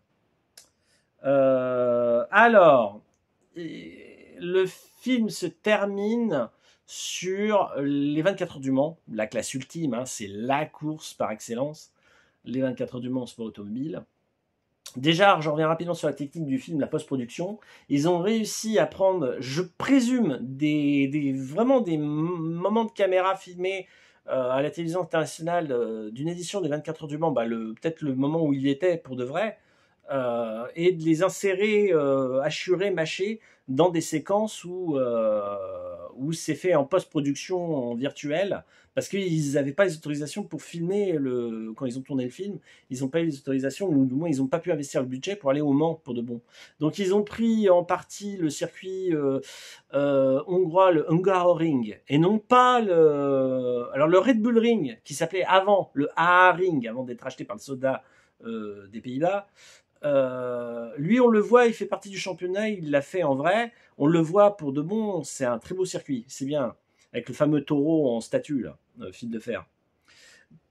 Alors, le film se termine sur les 24 heures du Mans, la classe ultime, hein, c'est la course par excellence les 24 heures du Mans en automobile. Déjà, j'en reviens rapidement sur la technique du film, la post-production. Ils ont réussi à prendre, je présume, des, vraiment des moments de caméra filmés euh, à la télévision internationale euh, d'une édition des 24 heures du Mans, bah peut-être le moment où il était pour de vrai, euh, et de les insérer, assurer, mâcher dans des séquences où, euh, où c'est fait en post-production en virtuel, parce qu'ils n'avaient pas les autorisations pour filmer le, quand ils ont tourné le film, ils n'ont pas eu les autorisations, ou du moins ils n'ont pas pu investir le budget pour aller au Mans pour de bon. Donc ils ont pris en partie le circuit euh, euh, hongrois, le Hungaroring, et non pas le, alors le Red Bull Ring, qui s'appelait avant le A Ring, avant d'être acheté par le Soda. des Pays-Bas, euh, lui, on le voit, il fait partie du championnat, il l'a fait en vrai. On le voit pour de bon, c'est un très beau circuit, c'est bien. Avec le fameux taureau en statue, là, fil euh, de fer.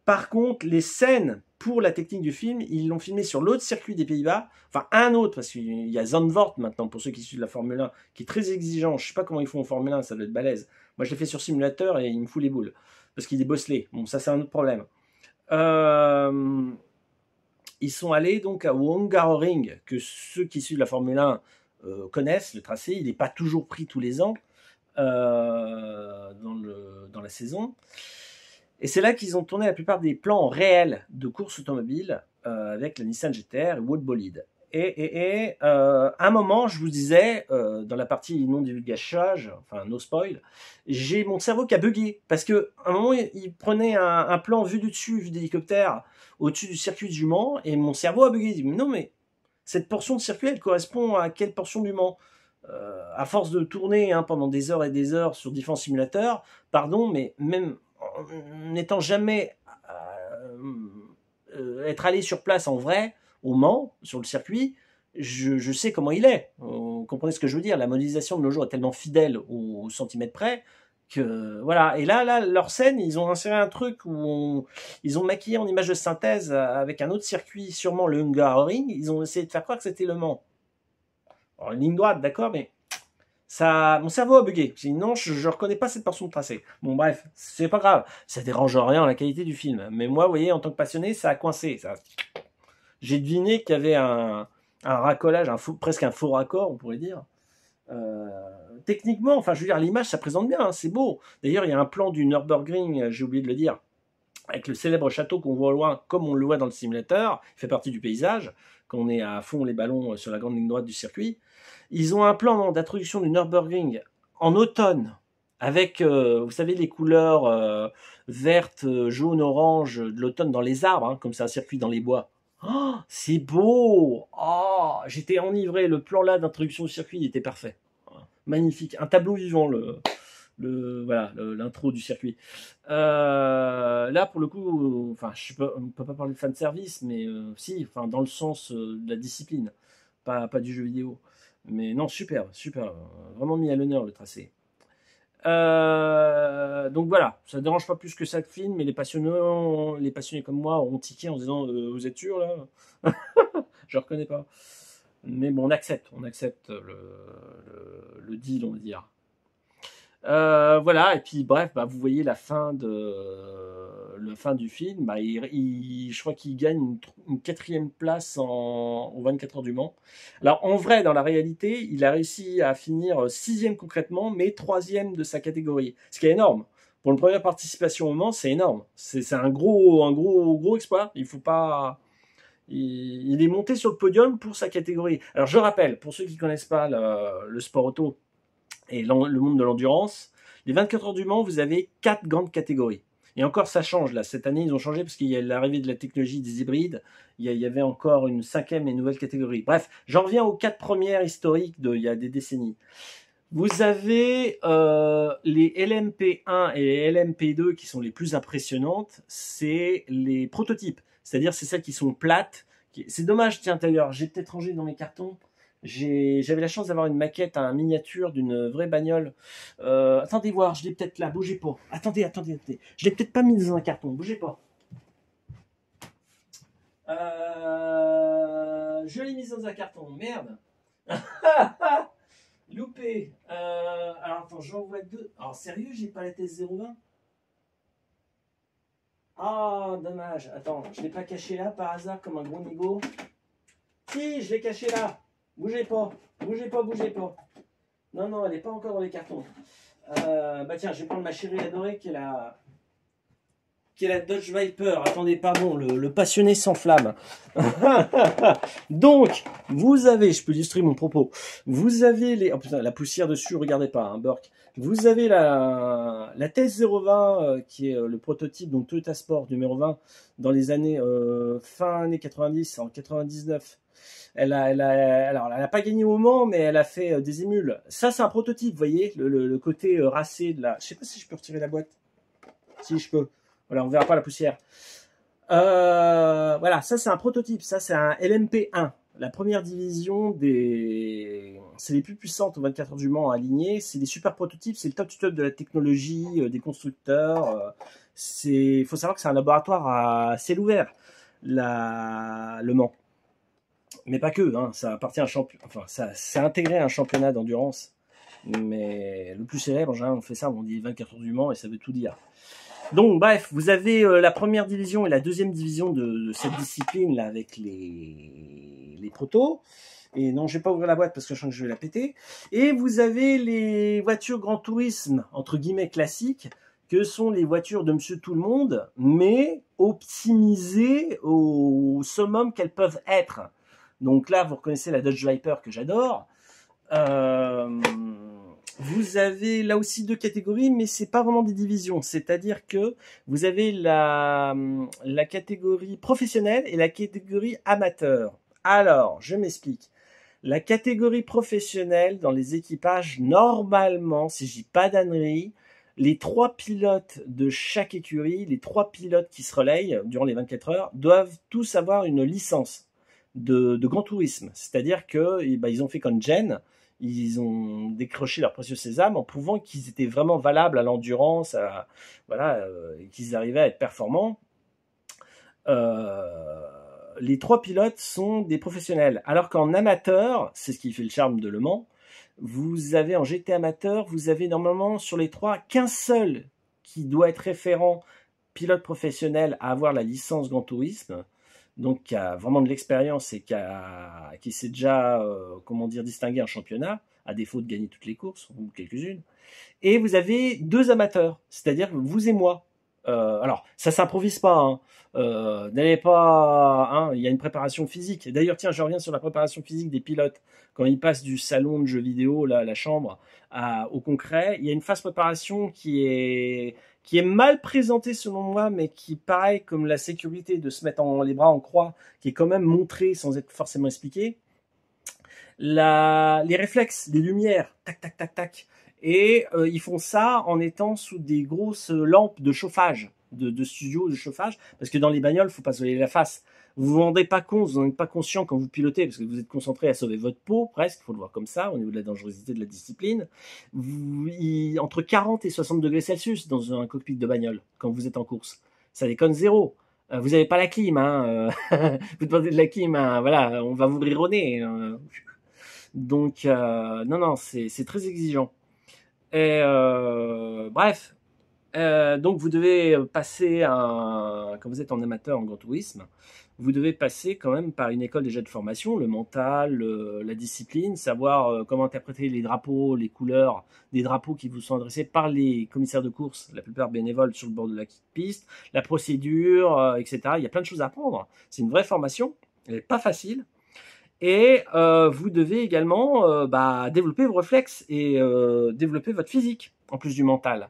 Par contre, les scènes pour la technique du film, ils l'ont filmé sur l'autre circuit des Pays-Bas, enfin un autre, parce qu'il y a Zandvoort maintenant, pour ceux qui suivent la Formule 1, qui est très exigeant. Je sais pas comment ils font en Formule 1, ça doit être balèze. Moi, je l'ai fait sur simulateur et il me fout les boules, parce qu'il est bosselé. Bon, ça, c'est un autre problème. Euh ils sont allés donc à Wongaroring, que ceux qui suivent la Formule 1 euh, connaissent le tracé. Il n'est pas toujours pris tous les ans euh, dans, la saison. Et c'est là qu'ils ont tourné la plupart des plans réels de course automobile euh, avec la Nissan GTR et Wood Bolide. Et, et, à un moment, je vous disais, dans la partie non divulgachage, enfin no spoil, j'ai mon cerveau qui a bugué. Parce que un moment, il, prenaient prenait un, un, plan vu du dessus, vu d'hélicoptère, au-dessus du circuit du Mans, et mon cerveau a bugué. dit, non, mais cette portion de circuit, elle correspond à quelle portion du Mans euh, À force de tourner hein, pendant des heures et des heures sur différents simulateurs, pardon, mais même n'étant jamais euh, euh, être allé sur place en vrai, au Mans, sur le circuit, je, sais comment il est. Vous comprenez ce que je veux dire La modélisation de nos jours est tellement fidèle au centimètre près voilà et là là leur scène ils ont inséré un truc où ils ont maquillé en image de synthèse euh, avec un autre circuit sûrement le Hungaroring ils ont essayé de faire croire que c'était le Mans en ligne droite d'accord mais ça mon cerveau a bugué j'ai non je, je reconnais pas cette portion de tracé bon bref c'est pas grave ça dérange rien la qualité du film mais moi vous voyez en tant que passionné ça a coincé ça j'ai deviné qu'il y avait un, un racolage un presque un faux raccord on pourrait dire euh, techniquement, enfin, je veux dire, l'image, ça présente bien, hein, c'est beau. D'ailleurs, il y a un plan du Nürburgring, euh, j'ai oublié de le dire, avec le célèbre château qu'on voit au loin, comme on le voit dans le simulateur, il fait partie du paysage, quand on est à fond les ballons euh, sur la grande ligne droite du circuit. Ils ont un plan d'introduction du Nürburgring en automne, avec, vous savez, les couleurs vertes, jaunes, oranges de l'automne dans les arbres, hein, comme c'est un circuit dans les bois. Oh, c'est beau Oh, j'étais enivré. Le plan là d'introduction au circuit était parfait. Magnifique. Un tableau vivant, le, le voilà l'intro du circuit. Euh, là, pour le coup, enfin, on ne peut pas parler de fan service, mais euh, si, enfin, dans le sens euh, de la discipline, pas, pas du jeu vidéo. Mais non, super, super. Vraiment mis à l'honneur le tracé. Euh, donc voilà, ça ne dérange pas plus que ça le film, mais les passionnés, les passionnés comme moi ont tiqué en disant euh, Vous êtes sûr là Je reconnais pas. Mais bon, on accepte, on accepte le deal, on va dire. Euh, voilà, et puis bref, bah, vous voyez la fin, du film. Bah, je crois qu'il gagne une, quatrième place en, 24 heures du Mans. Alors en vrai, dans la réalité, il a réussi à finir sixième concrètement, mais troisième de sa catégorie, ce qui est énorme. Pour une première participation au Mans, c'est énorme. C'est un gros, gros, exploit. Il faut pas, il, est monté sur le podium pour sa catégorie. Alors je rappelle, pour ceux qui connaissent pas le sport auto, et le monde de l'endurance. Les 24 heures du Mans, vous avez quatre grandes catégories. Et encore, ça change là. Cette année, ils ont changé parce qu'il y a l'arrivée de la technologie des hybrides. Il y, avait encore une cinquième et nouvelle catégorie. Bref, j'en reviens aux quatre premières historiques de il y a des décennies. Vous avez euh, les LMP1 et les LMP2 qui sont les plus impressionnantes. C'est les prototypes, c'est-à-dire c'est celles qui sont plates. C'est dommage, tiens d'ailleurs, j'ai peut-être rangé dans mes cartons j'avais la chance d'avoir une maquette, un miniature d'une vraie bagnole. Euh, attendez voir, je l'ai peut-être là, bougez pas. Attendez, attendez, attendez. Je l'ai peut-être pas mis dans un carton, bougez pas. Euh, je l'ai mise dans un carton, merde. Loupé. Euh, alors attends, j'envoie deux. Alors sérieux, j'ai pas la ts 020 Ah, dommage. Attends, je l'ai pas caché là par hasard comme un gros niveau. Si, je l'ai caché là. Bougez pas, bougez pas, bougez pas. Non, non, elle n'est pas encore dans les cartons. Euh, bah tiens, je vais prendre ma chérie adorée qui est la, qui est la Dodge Viper. Attendez, pardon, le, le passionné sans flamme. Donc, vous avez, je peux illustrer mon propos, vous avez les... Oh putain, la poussière dessus, regardez pas, hein, Burke. Vous avez la, la TES 020 euh, qui est euh, le prototype donc Toyota Sport numéro 20 dans les années euh, fin années 90 en 99. Elle alors elle n'a pas gagné au moment, mais elle a fait des émules. Ça c'est un prototype, vous voyez le, côté racé de la. Je sais pas si je peux retirer la boîte. Si je peux. Voilà, on verra pas la poussière. voilà, ça c'est un prototype, ça c'est un LMP1, la première division des c'est les plus puissantes aux 24 heures du Mans alignées. C'est des super prototypes, c'est le top du top de la technologie, euh, des constructeurs. Il euh, faut savoir que c'est un laboratoire à ciel ouvert, le Mans. Mais pas que, hein, ça appartient à un champion... enfin, ça, c'est intégré à un championnat d'endurance. Mais le plus célèbre, on fait ça, on dit 24 heures du Mans et ça veut tout dire. Donc, bref, vous avez euh, la première division et la deuxième division de, cette discipline là avec les, les protos. Et non, je vais pas ouvrir la boîte parce que je sens que je vais la péter. Et vous avez les voitures grand tourisme, entre guillemets classiques, que sont les voitures de Monsieur Tout le Monde, mais optimisées au summum qu'elles peuvent être. Donc là, vous reconnaissez la Dodge Viper que j'adore. Euh, vous avez là aussi deux catégories, mais c'est pas vraiment des divisions. C'est-à-dire que vous avez la catégorie professionnelle et la catégorie amateur. Alors, je m'explique. La catégorie professionnelle dans les équipages, normalement, si j'ai pas d'annerie, les trois pilotes de chaque écurie, les trois pilotes qui se relayent durant les 24 heures, doivent tous avoir une licence de, grand tourisme. C'est-à-dire que bah, ils ont fait comme Jen, ils ont décroché leur précieux sésame en prouvant qu'ils étaient vraiment valables à l'endurance, voilà, euh, qu'ils arrivaient à être performants. Euh, les trois pilotes sont des professionnels. Alors qu'en amateur, c'est ce qui fait le charme de Le Mans, vous avez en GT amateur, vous avez normalement sur les trois qu'un seul qui doit être référent pilote professionnel à avoir la licence Grand Tourisme, donc qui a vraiment de l'expérience et qui, a, s'est déjà, euh, comment dire, distingué en championnat, à défaut de gagner toutes les courses, ou quelques-unes. Et vous avez deux amateurs, c'est-à-dire vous et moi. Euh, alors, ça s'improvise pas. Hein. Euh, n'allez pas. Hein, il y a une préparation physique. D'ailleurs, tiens, je reviens sur la préparation physique des pilotes. Quand ils passent du salon de jeux vidéo, là, la chambre, au concret, il y a une phase préparation qui est qui est mal présentée selon moi, mais qui paraît comme la sécurité de se mettre les bras en croix, qui est quand même montrée sans être forcément expliquée. les réflexes, les lumières, tac, tac, tac, tac. Et euh, ils font ça en étant sous des grosses lampes de chauffage, de, de studio de chauffage, parce que dans les bagnoles, faut pas se la face. Vous vous rendez pas compte, vous n'en êtes pas conscient quand vous pilotez, parce que vous êtes concentré à sauver votre peau, presque, faut le voir comme ça, au niveau de la dangerosité de la discipline. Vous, entre 40 et 60 degrés Celsius dans un cockpit de bagnole, quand vous êtes en course. Ça déconne zéro euh, vous n'avez pas la clim, hein. Euh, vous demandez de la clim, hein, voilà, on va vous brironner. Hein. Donc, non, non, c'est très exigeant. Et euh, bref, euh, donc vous devez passer un, quand vous êtes en amateur en grand tourisme, vous devez passer quand même par une école déjà de formation, le mental, la discipline, savoir euh, comment interpréter les drapeaux, les couleurs des drapeaux qui vous sont adressés par les commissaires de course, la plupart bénévoles sur le bord de la piste, la procédure, etc. Il y a plein de choses à apprendre. C'est une vraie formation, elle n'est pas facile et euh, vous devez également euh, bah, développer vos réflexes et euh, développer votre physique en plus du mental.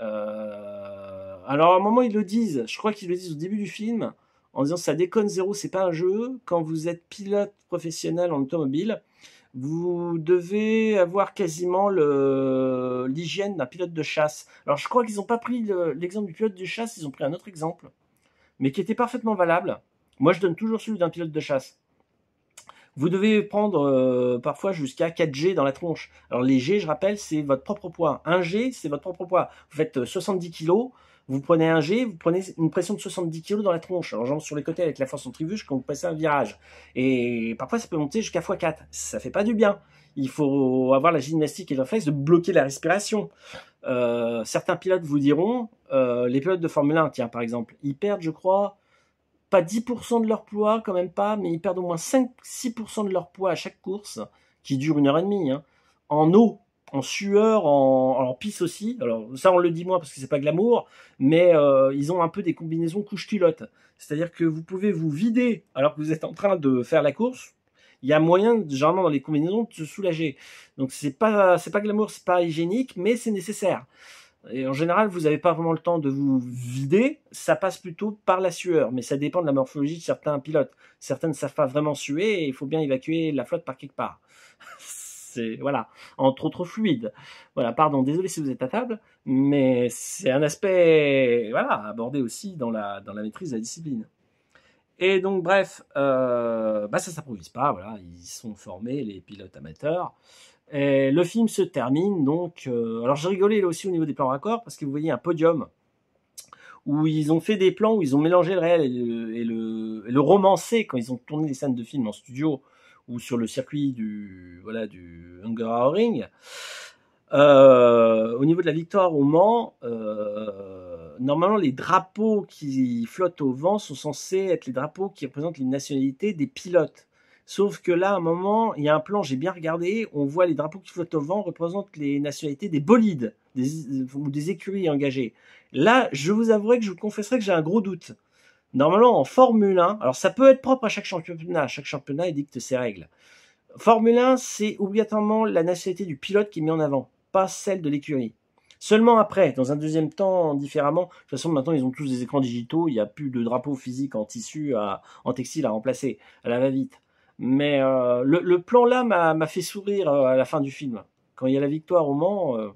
Euh, alors à un moment ils le disent, je crois qu'ils le disent au début du film en disant ça déconne zéro, c'est pas un jeu. Quand vous êtes pilote professionnel en automobile, vous devez avoir quasiment l'hygiène d'un pilote de chasse. Alors je crois qu'ils n'ont pas pris l'exemple du pilote de chasse, ils ont pris un autre exemple, mais qui était parfaitement valable. Moi je donne toujours celui d'un pilote de chasse vous devez prendre euh, parfois jusqu'à 4 G dans la tronche. Alors les G, je rappelle, c'est votre propre poids. 1 G, c'est votre propre poids. Vous faites 70 euh, kg, vous prenez un G, vous prenez une pression de 70 kg dans la tronche, Alors, genre sur les côtés avec la force centrifuge quand vous passez un virage. Et parfois ça peut monter jusqu'à x4. Ça fait pas du bien. Il faut avoir la gymnastique et l'inflexe de bloquer la respiration. Euh, certains pilotes vous diront, euh, les pilotes de Formule 1, tiens par exemple, ils perdent, je crois, 10% de leur poids, quand même pas, mais ils perdent au moins 5-6% de leur poids à chaque course, qui dure une heure et demie, hein. en eau, en sueur, en, en pisse aussi. Alors ça, on le dit moins parce que c'est pas glamour, mais euh, ils ont un peu des combinaisons couche-culotte. C'est-à-dire que vous pouvez vous vider alors que vous êtes en train de faire la course. Il y a moyen, généralement dans les combinaisons, de se soulager. Donc c'est pas, c'est pas glamour, c'est pas hygiénique, mais c'est nécessaire. Et en général, vous n'avez pas vraiment le temps de vous vider. Ça passe plutôt par la sueur, mais ça dépend de la morphologie de certains pilotes. Certains ne savent pas vraiment suer et il faut bien évacuer la flotte par quelque part. c'est voilà, entre autres fluides. Voilà, pardon, désolé si vous êtes à table, mais c'est un aspect voilà abordé aussi dans la dans la maîtrise de la discipline. Et donc, bref, euh, bah, ça ne s'improvise pas. Voilà, ils sont formés, les pilotes amateurs le film se termine donc. Euh, alors j'ai rigolé là aussi au niveau des plans raccords parce que vous voyez un podium où ils ont fait des plans où ils ont mélangé le réel et le, romancé quand ils ont tourné les scènes de film en studio ou sur le circuit du voilà du Hunger Ring. Euh, au niveau de la victoire au Mans, euh, normalement les drapeaux qui flottent au vent sont censés être les drapeaux qui représentent les nationalités des pilotes. Sauf que là, à un moment, il y a un plan, j'ai bien regardé, on voit les drapeaux qui flottent au vent représentent les nationalités des bolides des, ou des écuries engagées. Là, je vous avouerai que je vous confesserai que j'ai un gros doute. Normalement, en Formule 1, alors ça peut être propre à chaque championnat, chaque championnat édicte ses règles. Formule 1, c'est obligatoirement la nationalité du pilote qui est mise en avant, pas celle de l'écurie. Seulement après, dans un deuxième temps, différemment. De toute façon, maintenant, ils ont tous des écrans digitaux. Il n'y a plus de drapeaux physiques en tissu, en textile à remplacer. À la va-vite. Mais euh, le, plan là m'a fait sourire euh, à la fin du film. Quand il y a la victoire au Mans, euh,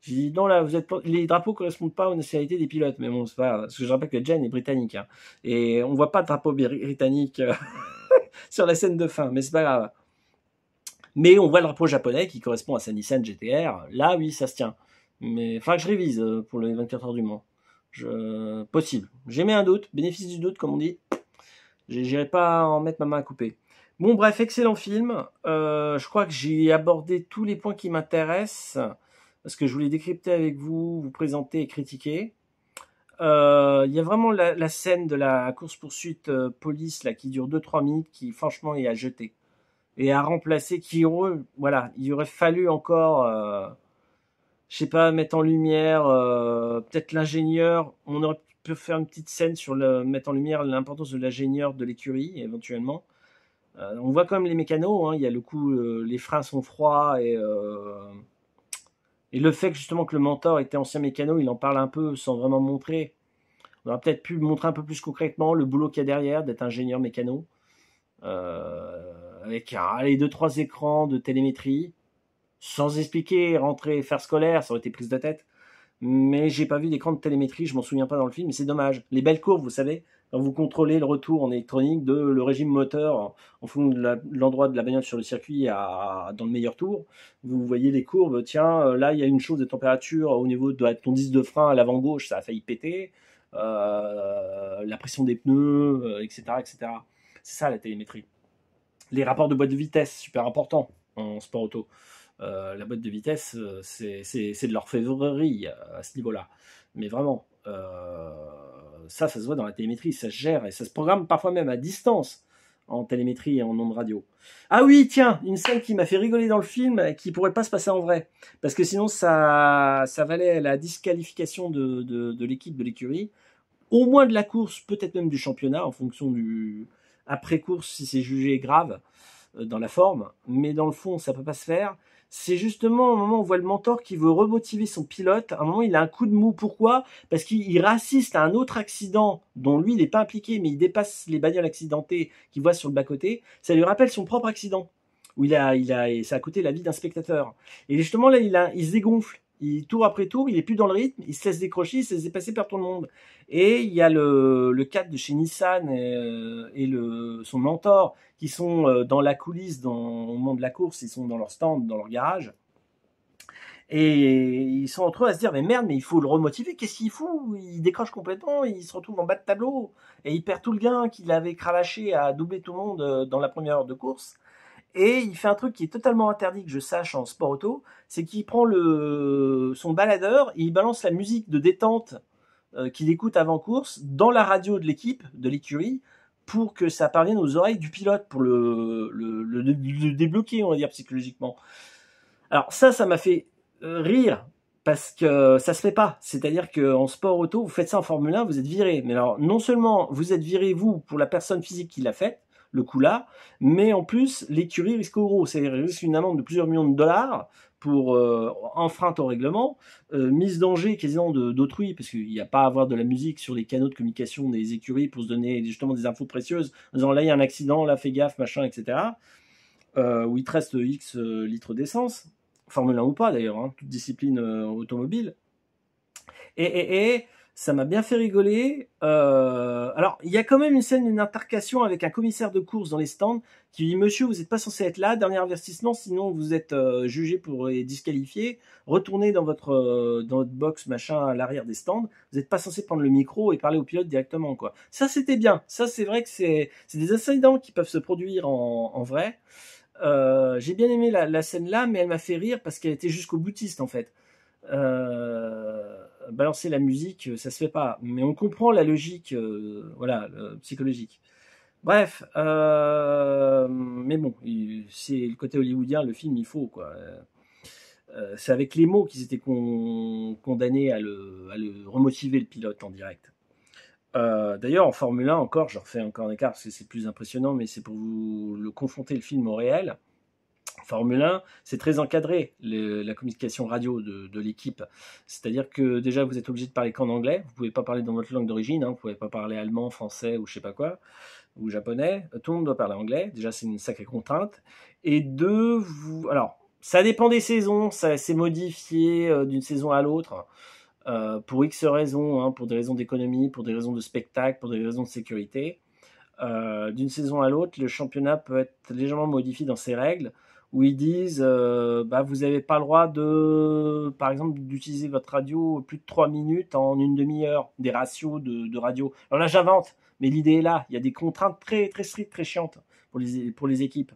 j'ai dit non là, vous êtes les drapeaux correspondent pas aux nationalités des pilotes. Mais bon, c'est parce que je rappelle que Jane est britannique hein. et on ne voit pas de drapeau britannique sur la scène de fin. Mais c'est pas grave. Mais on voit le drapeau japonais qui correspond à sa Nissan GTR. Là, oui, ça se tient. Mais enfin, que je révise pour les 24 heures du Mans. Possible. J'ai mis un doute, bénéfice du doute, comme on dit. J'irai pas en mettre ma main à couper. Bon, bref, excellent film. Euh, je crois que j'ai abordé tous les points qui m'intéressent, parce que je voulais décrypter avec vous, vous présenter et critiquer. Euh, il y a vraiment la, scène de la course-poursuite euh, police là, qui dure 2-3 minutes, qui franchement est à jeter. Et à remplacer, qui voilà, il aurait fallu encore, je sais pas, mettre en lumière peut-être l'ingénieur. On aurait peut faire une petite scène sur le, mettre en lumière l'importance de l'ingénieur de l'écurie, éventuellement. Euh, on voit quand même les mécanos, hein. il y a le coup, euh, les freins sont froids et, euh, le fait justement que le mentor était ancien mécano, il en parle un peu sans vraiment montrer. On aurait peut-être pu montrer un peu plus concrètement le boulot qu'il y a derrière d'être ingénieur mécano, avec les deux trois écrans de télémétrie, sans expliquer, rentrer, faire scolaire, ça aurait été prise de tête mais j'ai pas vu d'écran de télémétrie, je m'en souviens pas dans le film, mais c'est dommage. Les belles courbes, vous savez, quand vous contrôlez le retour en électronique de le régime moteur en fond de l'endroit de la bagnole sur le circuit à, dans le meilleur tour, vous voyez les courbes, tiens, euh, là il y a une chose des températures au niveau de ton disque de frein à l'avant gauche, ça a failli péter, euh, la pression des pneus, etc. Euh, etc. C'est ça la télémétrie. Les rapports de boîte de vitesse, super important en sport auto. Euh, la boîte de vitesse, euh, c'est de l'orfèvrerie euh, à ce niveau-là. Mais vraiment, ça, ça se voit dans la télémétrie, ça se gère et ça se programme parfois même à distance en télémétrie et en ondes radio. Ah oui, tiens, une scène qui m'a fait rigoler dans le film, qui pourrait pas se passer en vrai, parce que sinon ça, valait la disqualification de l'équipe de l'écurie, au moins de la course, peut-être même du championnat, en fonction du après course si c'est jugé grave dans la forme, mais dans le fond ça peut pas se faire c'est justement au moment où on voit le mentor qui veut remotiver son pilote. À un moment, il a un coup de mou. Pourquoi Parce qu'il rassiste à un autre accident dont lui, il n'est pas impliqué, mais il dépasse les bagnoles accidentées qu'il voit sur le bas-côté. Ça lui rappelle son propre accident où il a, il a, et ça a coûté la vie d'un spectateur. Et justement, là, il, il se dégonfle tour après tour, il est plus dans le rythme, il se laisse décrocher, il se laisse dépasser par tout le monde. Et il y a le, le cadre de chez Nissan et, euh, son mentor qui sont euh, dans la coulisse dans, au moment de la course, ils sont dans leur stand, dans leur garage. Et ils sont entre eux à se dire, mais merde, mais il faut le remotiver, qu'est-ce qu'il fout Il décroche complètement, il se retrouve en bas de tableau, et il perd tout le gain qu'il avait cravaché à doubler tout le monde euh, dans la première heure de course. Et il fait un truc qui est totalement interdit que je sache en sport auto, c'est qu'il prend le, son baladeur et il balance la musique de détente euh, qu'il écoute avant course dans la radio de l'équipe, de l'écurie, pour que ça parvienne aux oreilles du pilote, pour le, débloquer, on va dire, psychologiquement. Alors ça, ça m'a fait euh, rire, parce que ça se fait pas. C'est-à-dire qu'en sport auto, vous faites ça en Formule 1, vous êtes viré. Mais alors, non seulement vous êtes viré, vous, pour la personne physique qui l'a fait, le coup-là. Mais en plus, l'écurie risque au gros, c'est-à-dire risque une amende de plusieurs millions de dollars pour euh, enfreinte au règlement, euh, mise danger quasiment d'autrui, parce qu'il n'y a pas à avoir de la musique sur les canaux de communication des écuries pour se donner justement des infos précieuses, en disant là il y a un accident, là fais gaffe, machin, etc. Euh, où il te reste X euh, litres d'essence, Formule 1 ou pas d'ailleurs, hein, toute discipline automobile. Et, et ça m'a bien fait rigoler. Euh, alors, il y a quand même une scène une intercation avec un commissaire de course dans les stands qui dit Monsieur, vous n'êtes pas censé être là. Dernier avertissement, sinon vous êtes euh, jugé pour être disqualifié. Retournez dans votre euh, dans votre box machin à l'arrière des stands. Vous n'êtes pas censé prendre le micro et parler au pilote directement quoi. Ça c'était bien. Ça c'est vrai que c'est des incidents qui peuvent se produire en, vrai. J'ai bien aimé la, la, scène là, mais elle m'a fait rire parce qu'elle était jusqu'au boutiste en fait. Euh balancer la musique, euh, ça se fait pas. Mais on comprend la logique, euh, voilà, euh, psychologique. Bref, mais bon, c'est le côté hollywoodien, le film, il faut quoi. c'est avec les mots qu'ils étaient condamnés à le, le, remotiver le pilote en direct. D'ailleurs, en Formule 1, encore, je refais encore un écart parce que c'est plus impressionnant, mais c'est pour vous le confronter le film au réel. Formule 1, c'est très encadré, la communication radio de, l'équipe. C'est-à-dire que déjà, vous êtes obligé de parler qu'en anglais, vous ne pouvez pas parler dans votre langue d'origine, hein. vous ne pouvez pas parler allemand, français ou je sais pas quoi, ou japonais. Tout le monde doit parler anglais, déjà c'est une sacrée contrainte. Et deux, vous... Alors, ça dépend des saisons, ça s'est modifié euh, d'une saison à l'autre. Euh, pour X raisons, hein. pour des raisons d'économie, pour des raisons de spectacle, pour des raisons de sécurité. Euh, d'une saison à l'autre, le championnat peut être légèrement modifié dans ses règles où ils disent euh, bah, vous n'avez pas le droit de, par exemple, d'utiliser votre radio plus de 3 minutes en une demi-heure, des ratios de, radio. Alors là, j'invente, mais l'idée est là. Il y a des contraintes très, très strictes, très chiantes pour les, pour les équipes.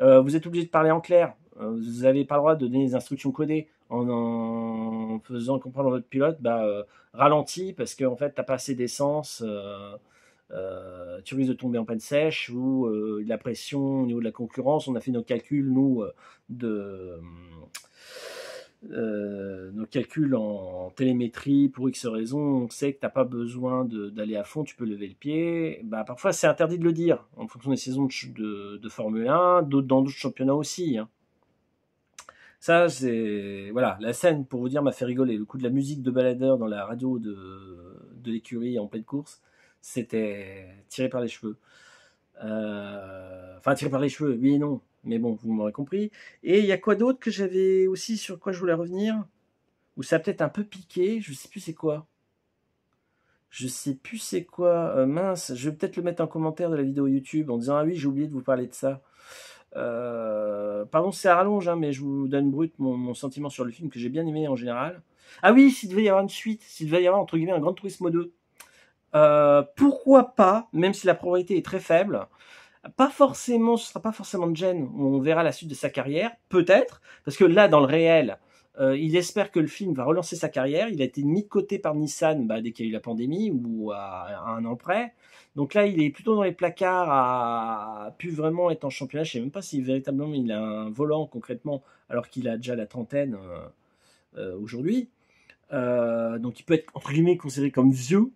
Euh, vous êtes obligé de parler en clair. Euh, vous n'avez pas le droit de donner des instructions codées en, faisant comprendre à votre pilote bah, ralenti parce qu'en fait, tu n'as pas assez d'essence. Euh, tu risques de tomber en panne sèche ou euh, de la pression au niveau de la concurrence. On a fait nos calculs, nous, euh, de nos calculs en, télémétrie pour X raison. On sait que tu n'as pas besoin d'aller à fond, tu peux lever le pied. Bah, parfois, c'est interdit de le dire en fonction des saisons de, Formule 1, dans d'autres championnats aussi. Hein. Ça, c'est. Voilà, la scène, pour vous dire, m'a fait rigoler. Le coup de la musique de baladeur dans la radio de l'écurie en pleine course c'était tiré par les cheveux. Euh, enfin, tiré par les cheveux, oui et non. Mais bon, vous m'aurez compris. Et il y a quoi d'autre que j'avais aussi sur quoi je voulais revenir Ou ça a peut-être un peu piqué, je sais plus c'est quoi. Je sais plus c'est quoi. Euh, mince, je vais peut-être le mettre en commentaire de la vidéo YouTube en disant Ah oui, j'ai oublié de vous parler de ça. Euh, pardon, c'est à rallonge, hein, mais je vous donne brut mon, sentiment sur le film que j'ai bien aimé en général. Ah oui, s'il devait y avoir une suite, s'il devait y avoir entre guillemets un Grand tourisme 2. Euh, pourquoi pas, même si la probabilité est très faible, pas forcément, ce sera pas forcément de Jen, on verra la suite de sa carrière, peut-être, parce que là, dans le réel, euh, il espère que le film va relancer sa carrière. Il a été mis de côté par Nissan bah, dès qu'il y a eu la pandémie ou à, un an près. Donc là, il est plutôt dans les placards, a pu vraiment être en championnat. Je sais même pas si véritablement il a un volant concrètement, alors qu'il a déjà la trentaine euh, aujourd'hui. donc il peut être entre guillemets considéré comme vieux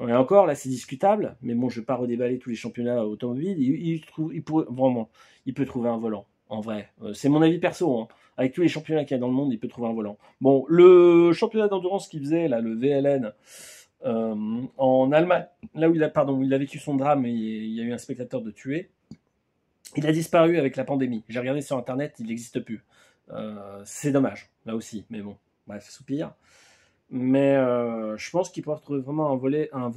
et encore, là, c'est discutable, mais bon, je ne vais pas redéballer tous les championnats automobiles. Il, il, trouve, il vraiment, il peut trouver un volant, en vrai. Euh, c'est mon avis perso. Hein. Avec tous les championnats qu'il y a dans le monde, il peut trouver un volant. Bon, le championnat d'endurance qu'il faisait, là, le VLN, euh, en Allemagne, là où il, a, pardon, il vécu son drame, et il y a eu un spectateur de tué. Il a disparu avec la pandémie. J'ai regardé sur Internet, il n'existe plus. Euh, c'est dommage, là aussi, mais bon, bref, soupir. Mais euh, je pense qu'il pourra retrouver vraiment un volet, un,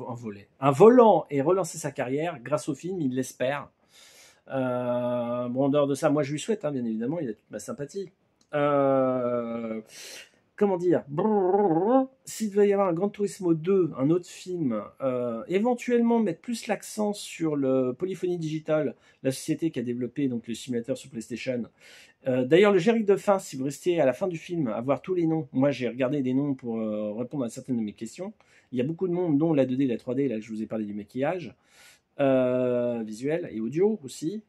volant et relancer sa carrière grâce au film, il l'espère. Euh, bon, en dehors de ça, moi je lui souhaite, hein, bien évidemment, il a bah, toute ma sympathie. Euh, comment dire, s'il devait y avoir un Gran Turismo 2, un autre film, euh, éventuellement mettre plus l'accent sur le Polyphonie digitale, la société qui a développé donc le simulateur sur PlayStation. Euh, d'ailleurs, le générique de fin, si vous restez à la fin du film, à voir tous les noms, moi j'ai regardé des noms pour euh, répondre à certaines de mes questions. Il y a beaucoup de monde, dont la 2D, la 3D, là je vous ai parlé du maquillage. visuel et audio aussi.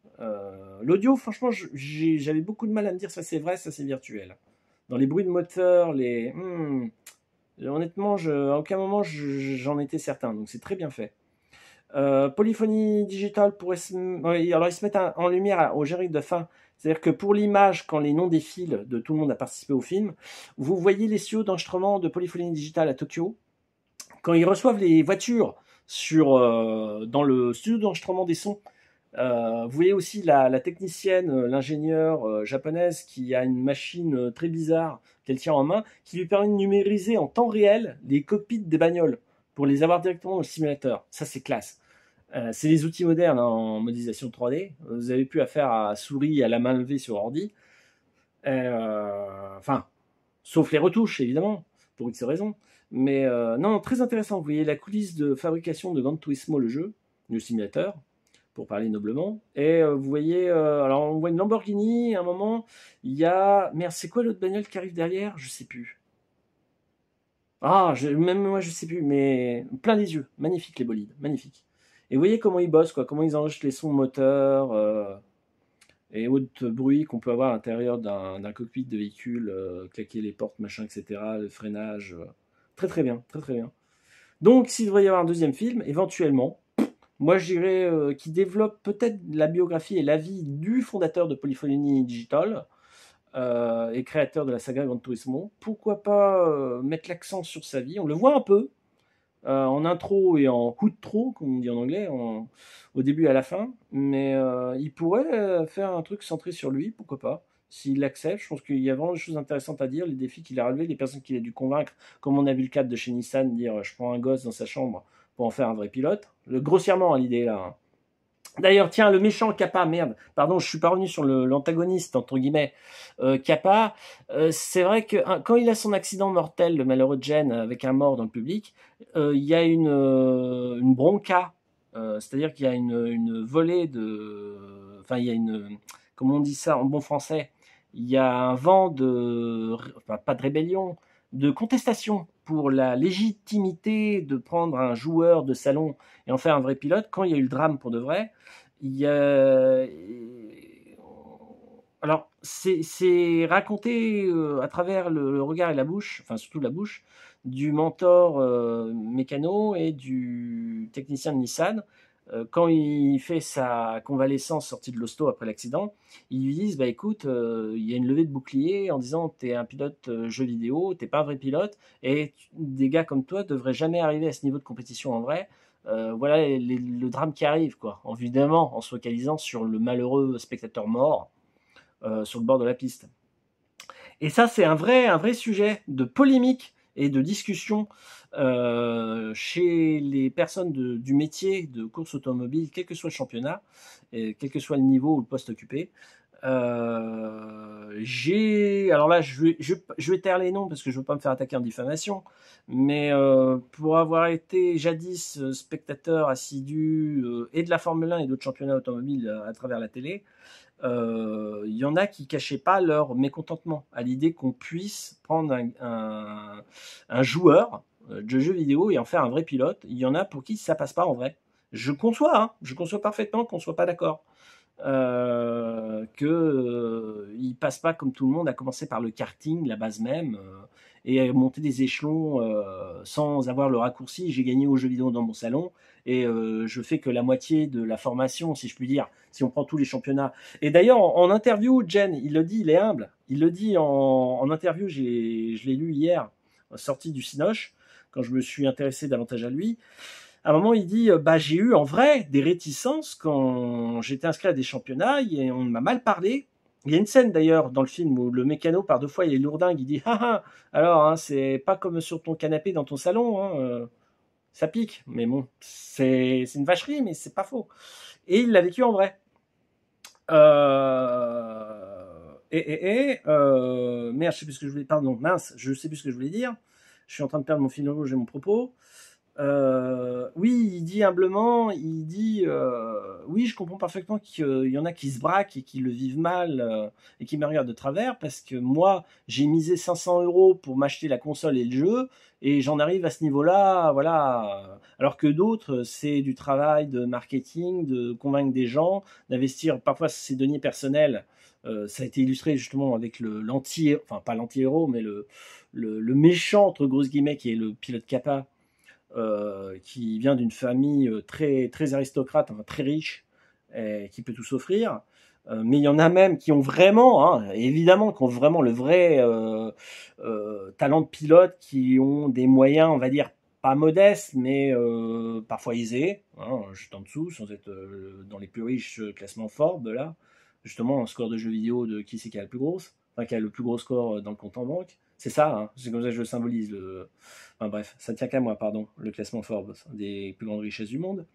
L'audio, franchement, j'avais beaucoup de mal à me dire ça c'est vrai, ça c'est virtuel dans les bruits de moteur, les... Hmm. honnêtement, je, à aucun moment j'en étais certain, donc c'est très bien fait. Euh, polyphonie digitale pourrait se... Alors ils se mettent en lumière au générique de fin. C'est-à-dire que pour l'image, quand les noms défilent de tout le monde a participé au film, vous voyez les studios d'enregistrement de polyphonie Digital à Tokyo. Quand ils reçoivent les voitures sur, euh, dans le studio d'enregistrement des sons, euh, vous voyez aussi la, technicienne, euh, l'ingénieur euh, japonaise qui a une machine très bizarre qu'elle tient en main, qui lui permet de numériser en temps réel les copies des bagnoles pour les avoir directement dans le simulateur. Ça, c'est classe. c'est les outils modernes hein, en modélisation 3D. Vous avez plus affaire à souris à la main levée sur ordi. enfin, sauf les retouches, évidemment, pour X raisons. Mais non, très intéressant. Vous voyez la coulisse de fabrication de Gran Turismo, le jeu, le simulateur pour parler noblement. Et euh, vous voyez, euh, alors on voit une Lamborghini, à un moment, il y a... Merde, c'est quoi l'autre bagnole qui arrive derrière Je sais plus. Ah, même moi je sais plus, mais plein les yeux. Magnifique les bolides, magnifique. Et vous voyez comment ils bossent, quoi, comment ils enregistrent les sons moteurs euh, et autres bruits qu'on peut avoir à l'intérieur d'un cockpit de véhicule, claquer les portes, machin, etc., le freinage. très très bien, très très bien. Donc s'il devrait y avoir un deuxième film, éventuellement, moi, je dirais euh, qu'il développe peut-être la biographie et la vie du fondateur de Polyphonie Digital euh, et créateur de la saga Gran Turismo. Pourquoi pas euh, mettre l'accent sur sa vie On le voit un peu en intro et en coup de trop comme on dit en anglais, au début et à la fin. Mais il pourrait faire un truc centré sur lui, pourquoi pas s'il l'accepte, je pense qu'il y a vraiment des choses intéressantes à dire, les défis qu'il a relevés, les personnes qu'il a dû convaincre, comme on a vu le cas de chez Nissan, dire je prends un gosse dans sa chambre, pour en faire un vrai pilote. Le, grossièrement, hein, l'idée là. Hein. D'ailleurs, tiens, le méchant Kappa, merde, pardon, je suis pas revenu sur l'antagoniste, entre guillemets, euh, Kappa, euh, c'est vrai que quand il a son accident mortel, le malheureux Jen, euh, avec un mort dans le public, euh, il y a une, bronca, c'est-à-dire qu'il y a une, une volée de... Enfin, il y a une... Comment on dit ça en bon français Il y a un vent de... Enfin, pas de rébellion, de contestation pour la légitimité de prendre un joueur de salon et en faire un vrai pilote, quand il y a eu le drame pour de vrai, il a... Euh, alors, c'est raconté euh, à travers le, regard et la bouche, enfin surtout la bouche, du mentor euh, mécano et du technicien de Nissan euh, quand il fait sa convalescence sortie de l'hosto après l'accident, ils lui disent bah écoute, euh, il y a une levée de bouclier en disant t'es un pilote euh, jeu vidéo, t'es pas un vrai pilote, et des gars comme toi devraient jamais arriver à ce niveau de compétition en vrai. voilà le drame qui arrive quoi. Évidemment en se focalisant sur le malheureux spectateur mort sur le bord de la piste. Et ça c'est un vrai un vrai sujet de polémique et de discussion euh, chez les personnes du métier de course automobile, quel que soit le championnat, et quel que soit le niveau ou le poste occupé, euh, j'ai alors là je vais, je, vais taire les noms parce que je veux pas me faire attaquer en diffamation mais euh, pour avoir été jadis spectateur assidu et de la Formule 1 et d'autres championnats automobiles à, travers la télé il y en a qui cachaient pas leur mécontentement à l'idée qu'on puisse prendre un, un joueur euh, de jeux vidéo et en faire un vrai pilote. Il y en a pour qui ça passe pas en vrai. Je conçois, hein. je conçois parfaitement qu'on soit pas d'accord. Euh, que euh, il passe pas comme tout le monde à commencer par le karting, la base même, et monter des échelons sans avoir le raccourci. J'ai gagné au jeux vidéo dans mon salon et je fais que la moitié de la formation, si je puis dire, si on prend tous les championnats. Et d'ailleurs, en, interview, Jen, il le dit, il est humble. Il le dit en, en interview, je l'ai lu hier, sorti du Cinoche quand je me suis intéressé davantage à lui. À un moment, il dit euh, bah j'ai eu en vrai des réticences quand j'étais inscrit à des championnats et on m'a mal parlé. Il y a une scène d'ailleurs dans le film où le mécano par deux fois il est lourdingue, il dit ah, ah alors hein, c'est pas comme sur ton canapé dans ton salon, hein, euh, ça pique. Mais bon, c'est une vacherie, mais c'est pas faux. Et il l'a vécu en vrai. Euh, et, et, merde, je sais plus ce que je voulais. Pardon, mince, je sais plus ce que je voulais dire je suis en train de perdre mon fil rouge et mon propos. Euh, oui, il dit humblement, il dit euh, oui, je comprends parfaitement qu'il euh, y en a qui se braquent et qui le vivent mal et qui me regardent de travers parce que moi j'ai misé 500 euros pour m'acheter la console et le jeu et j'en arrive à ce niveau-là, voilà. Alors que d'autres, c'est du travail de marketing, de convaincre des gens, d'investir parfois ses deniers personnels euh, ça a été illustré justement avec le l'anti, enfin pas l'anti-héros, mais le, le, méchant entre grosses guillemets qui est le pilote Kappa, euh, qui vient d'une famille euh, très très aristocrate, très riche, qui peut tout s'offrir. mais il y en a même qui ont vraiment, hein, évidemment, qui ont vraiment le vrai talent de pilote, qui ont des moyens, on va dire, pas modestes mais parfois aisés, hein, juste en dessous, sans être dans les plus riches classements Forbes, là justement un score de jeu vidéo de qui c'est qui a le plus grosse, enfin qui a le plus gros score euh, dans le compte en banque. C'est ça, hein. c'est comme ça que je symbolise. Le... Enfin bref, ça tient qu'à moi, pardon, le classement Forbes des plus grandes richesses du monde.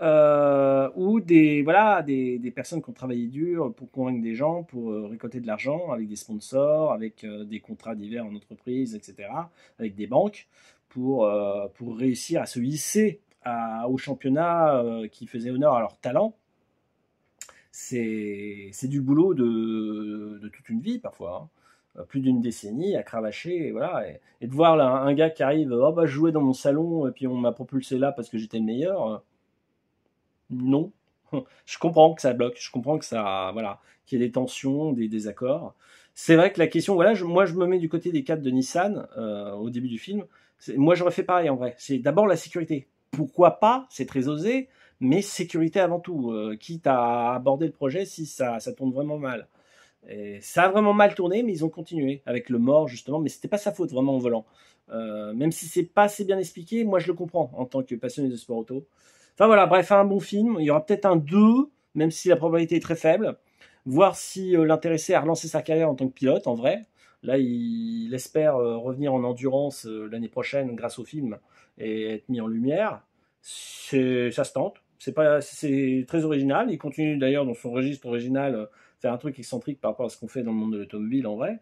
Euh, ou des, voilà, des, personnes qui ont travaillé dur pour convaincre des gens, pour euh, récolter de l'argent avec des sponsors, avec des contrats divers en entreprise, etc., avec des banques, pour, pour réussir à se hisser au championnat qui faisait honneur à leur talent c'est du boulot de, de, toute une vie parfois. Hein. plus d'une décennie à cravacher et voilà et, de voir là, un gars qui arrive oh bah je jouais dans mon salon et puis on m'a propulsé là parce que j'étais le meilleur euh, non je comprends que ça bloque je comprends que ça voilà qu'il y ait des tensions des désaccords c'est vrai que la question voilà moi je me mets du côté des cadres de Nissan euh, au début du film moi j'aurais fait pareil en vrai c'est d'abord la sécurité pourquoi pas c'est très osé mais sécurité avant tout, euh, quitte à aborder le projet si ça, ça tourne vraiment mal. Et ça a vraiment mal tourné, mais ils ont continué avec le mort justement, mais c'était pas sa faute vraiment en volant. Euh, même si c'est pas assez bien expliqué, moi je le comprends en tant que passionné de sport auto. Enfin voilà, bref, un bon film. Il y aura peut-être un 2, même si la probabilité est très faible. Voir si euh, l'intéressé a relancé sa carrière en tant que pilote, en vrai. Là, il, espère revenir en endurance l'année prochaine grâce au film et être mis en lumière. Ça se tente c'est pas, c'est très original. Il continue d'ailleurs dans son registre original euh, faire un truc excentrique par rapport à ce qu'on fait dans le monde de l'automobile en vrai.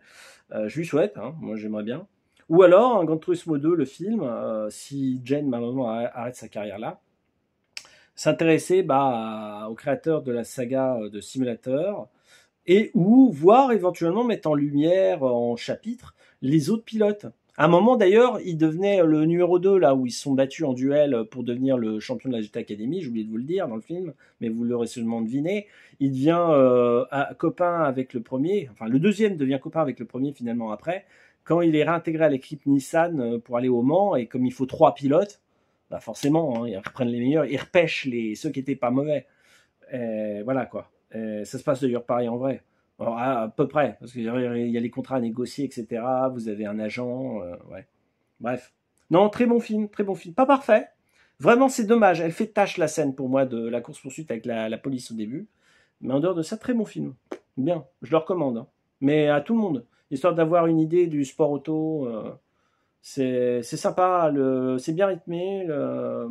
Euh, je lui souhaite, hein. moi j'aimerais bien. Ou alors, un Grand Turismo 2, le film, euh, si Jane malheureusement arrête sa carrière là, s'intéresser bah, au créateur de la saga de simulateur et ou voir éventuellement mettre en lumière en chapitre les autres pilotes. À un moment d'ailleurs, il devenait le numéro 2 là où ils se sont battus en duel pour devenir le champion de la GT Academy. J'ai oublié de vous le dire dans le film, mais vous l'aurez seulement deviné. Il devient euh, copain avec le premier, enfin le deuxième devient copain avec le premier finalement après, quand il est réintégré à l'équipe Nissan euh, pour aller au Mans et comme il faut trois pilotes, bah forcément, hein, ils reprennent les meilleurs, ils repêchent les, ceux qui étaient pas mauvais. Et voilà quoi. ça se passe d'ailleurs pareil en vrai à, peu près, parce qu'il y, a les contrats à négocier, etc. Vous avez un agent, euh, ouais. Bref. Non, très bon film, très bon film. Pas parfait. Vraiment, c'est dommage. Elle fait tâche la scène pour moi de la course-poursuite avec la, police au début. Mais en dehors de ça, très bon film. Bien, je le recommande. Hein. Mais à tout le monde. Histoire d'avoir une idée du sport auto. Euh, c'est sympa, c'est bien rythmé. Le,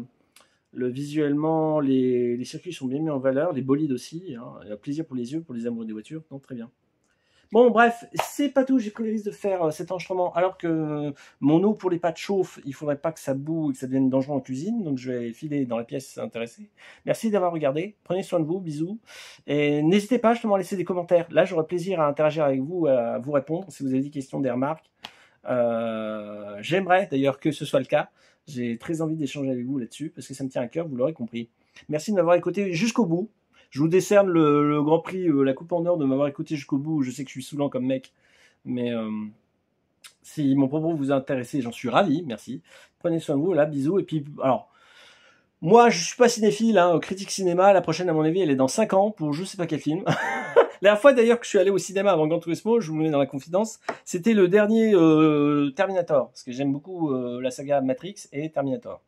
visuellement, les, circuits sont bien mis en valeur, les bolides aussi. Hein. a plaisir pour les yeux, pour les amoureux des voitures. Donc, très bien. Bon, bref, c'est pas tout. J'ai pris le risque de faire euh, cet enregistrement alors que mon eau pour les pâtes chauffe. Il faudrait pas que ça boue et que ça devienne dangereux en cuisine. Donc, je vais filer dans la pièce intéressée. Merci d'avoir regardé. Prenez soin de vous. Bisous. Et n'hésitez pas justement à laisser des commentaires. Là, j'aurais plaisir à interagir avec vous, à vous répondre si vous avez des questions, des remarques. Euh, j'aimerais d'ailleurs que ce soit le cas. J'ai très envie d'échanger avec vous là-dessus parce que ça me tient à cœur, vous l'aurez compris. Merci de m'avoir écouté jusqu'au bout. Je vous décerne le, Grand Prix, euh, la Coupe en Or de m'avoir écouté jusqu'au bout. Je sais que je suis saoulant comme mec, mais euh, si mon propos vous a intéressé, j'en suis ravi. Merci. Prenez soin de vous, là, bisous. Et puis, alors, moi, je suis pas cinéphile, hein, critique cinéma. La prochaine, à mon avis, elle est dans 5 ans pour je sais pas quel film. La fois d'ailleurs que je suis allé au cinéma avant Gran Turismo, je vous mets dans la confidence, c'était le dernier euh, Terminator, parce que j'aime beaucoup euh, la saga Matrix et Terminator.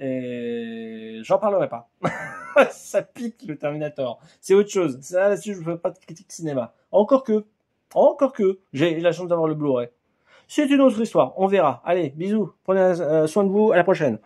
Et j'en parlerai pas. ça pique le Terminator. C'est autre chose. Ça, là-dessus, je ne veux pas de critique cinéma. Encore que, encore que, j'ai la chance d'avoir le Blu-ray. C'est une autre histoire. On verra. Allez, bisous. Prenez soin de vous. À la prochaine.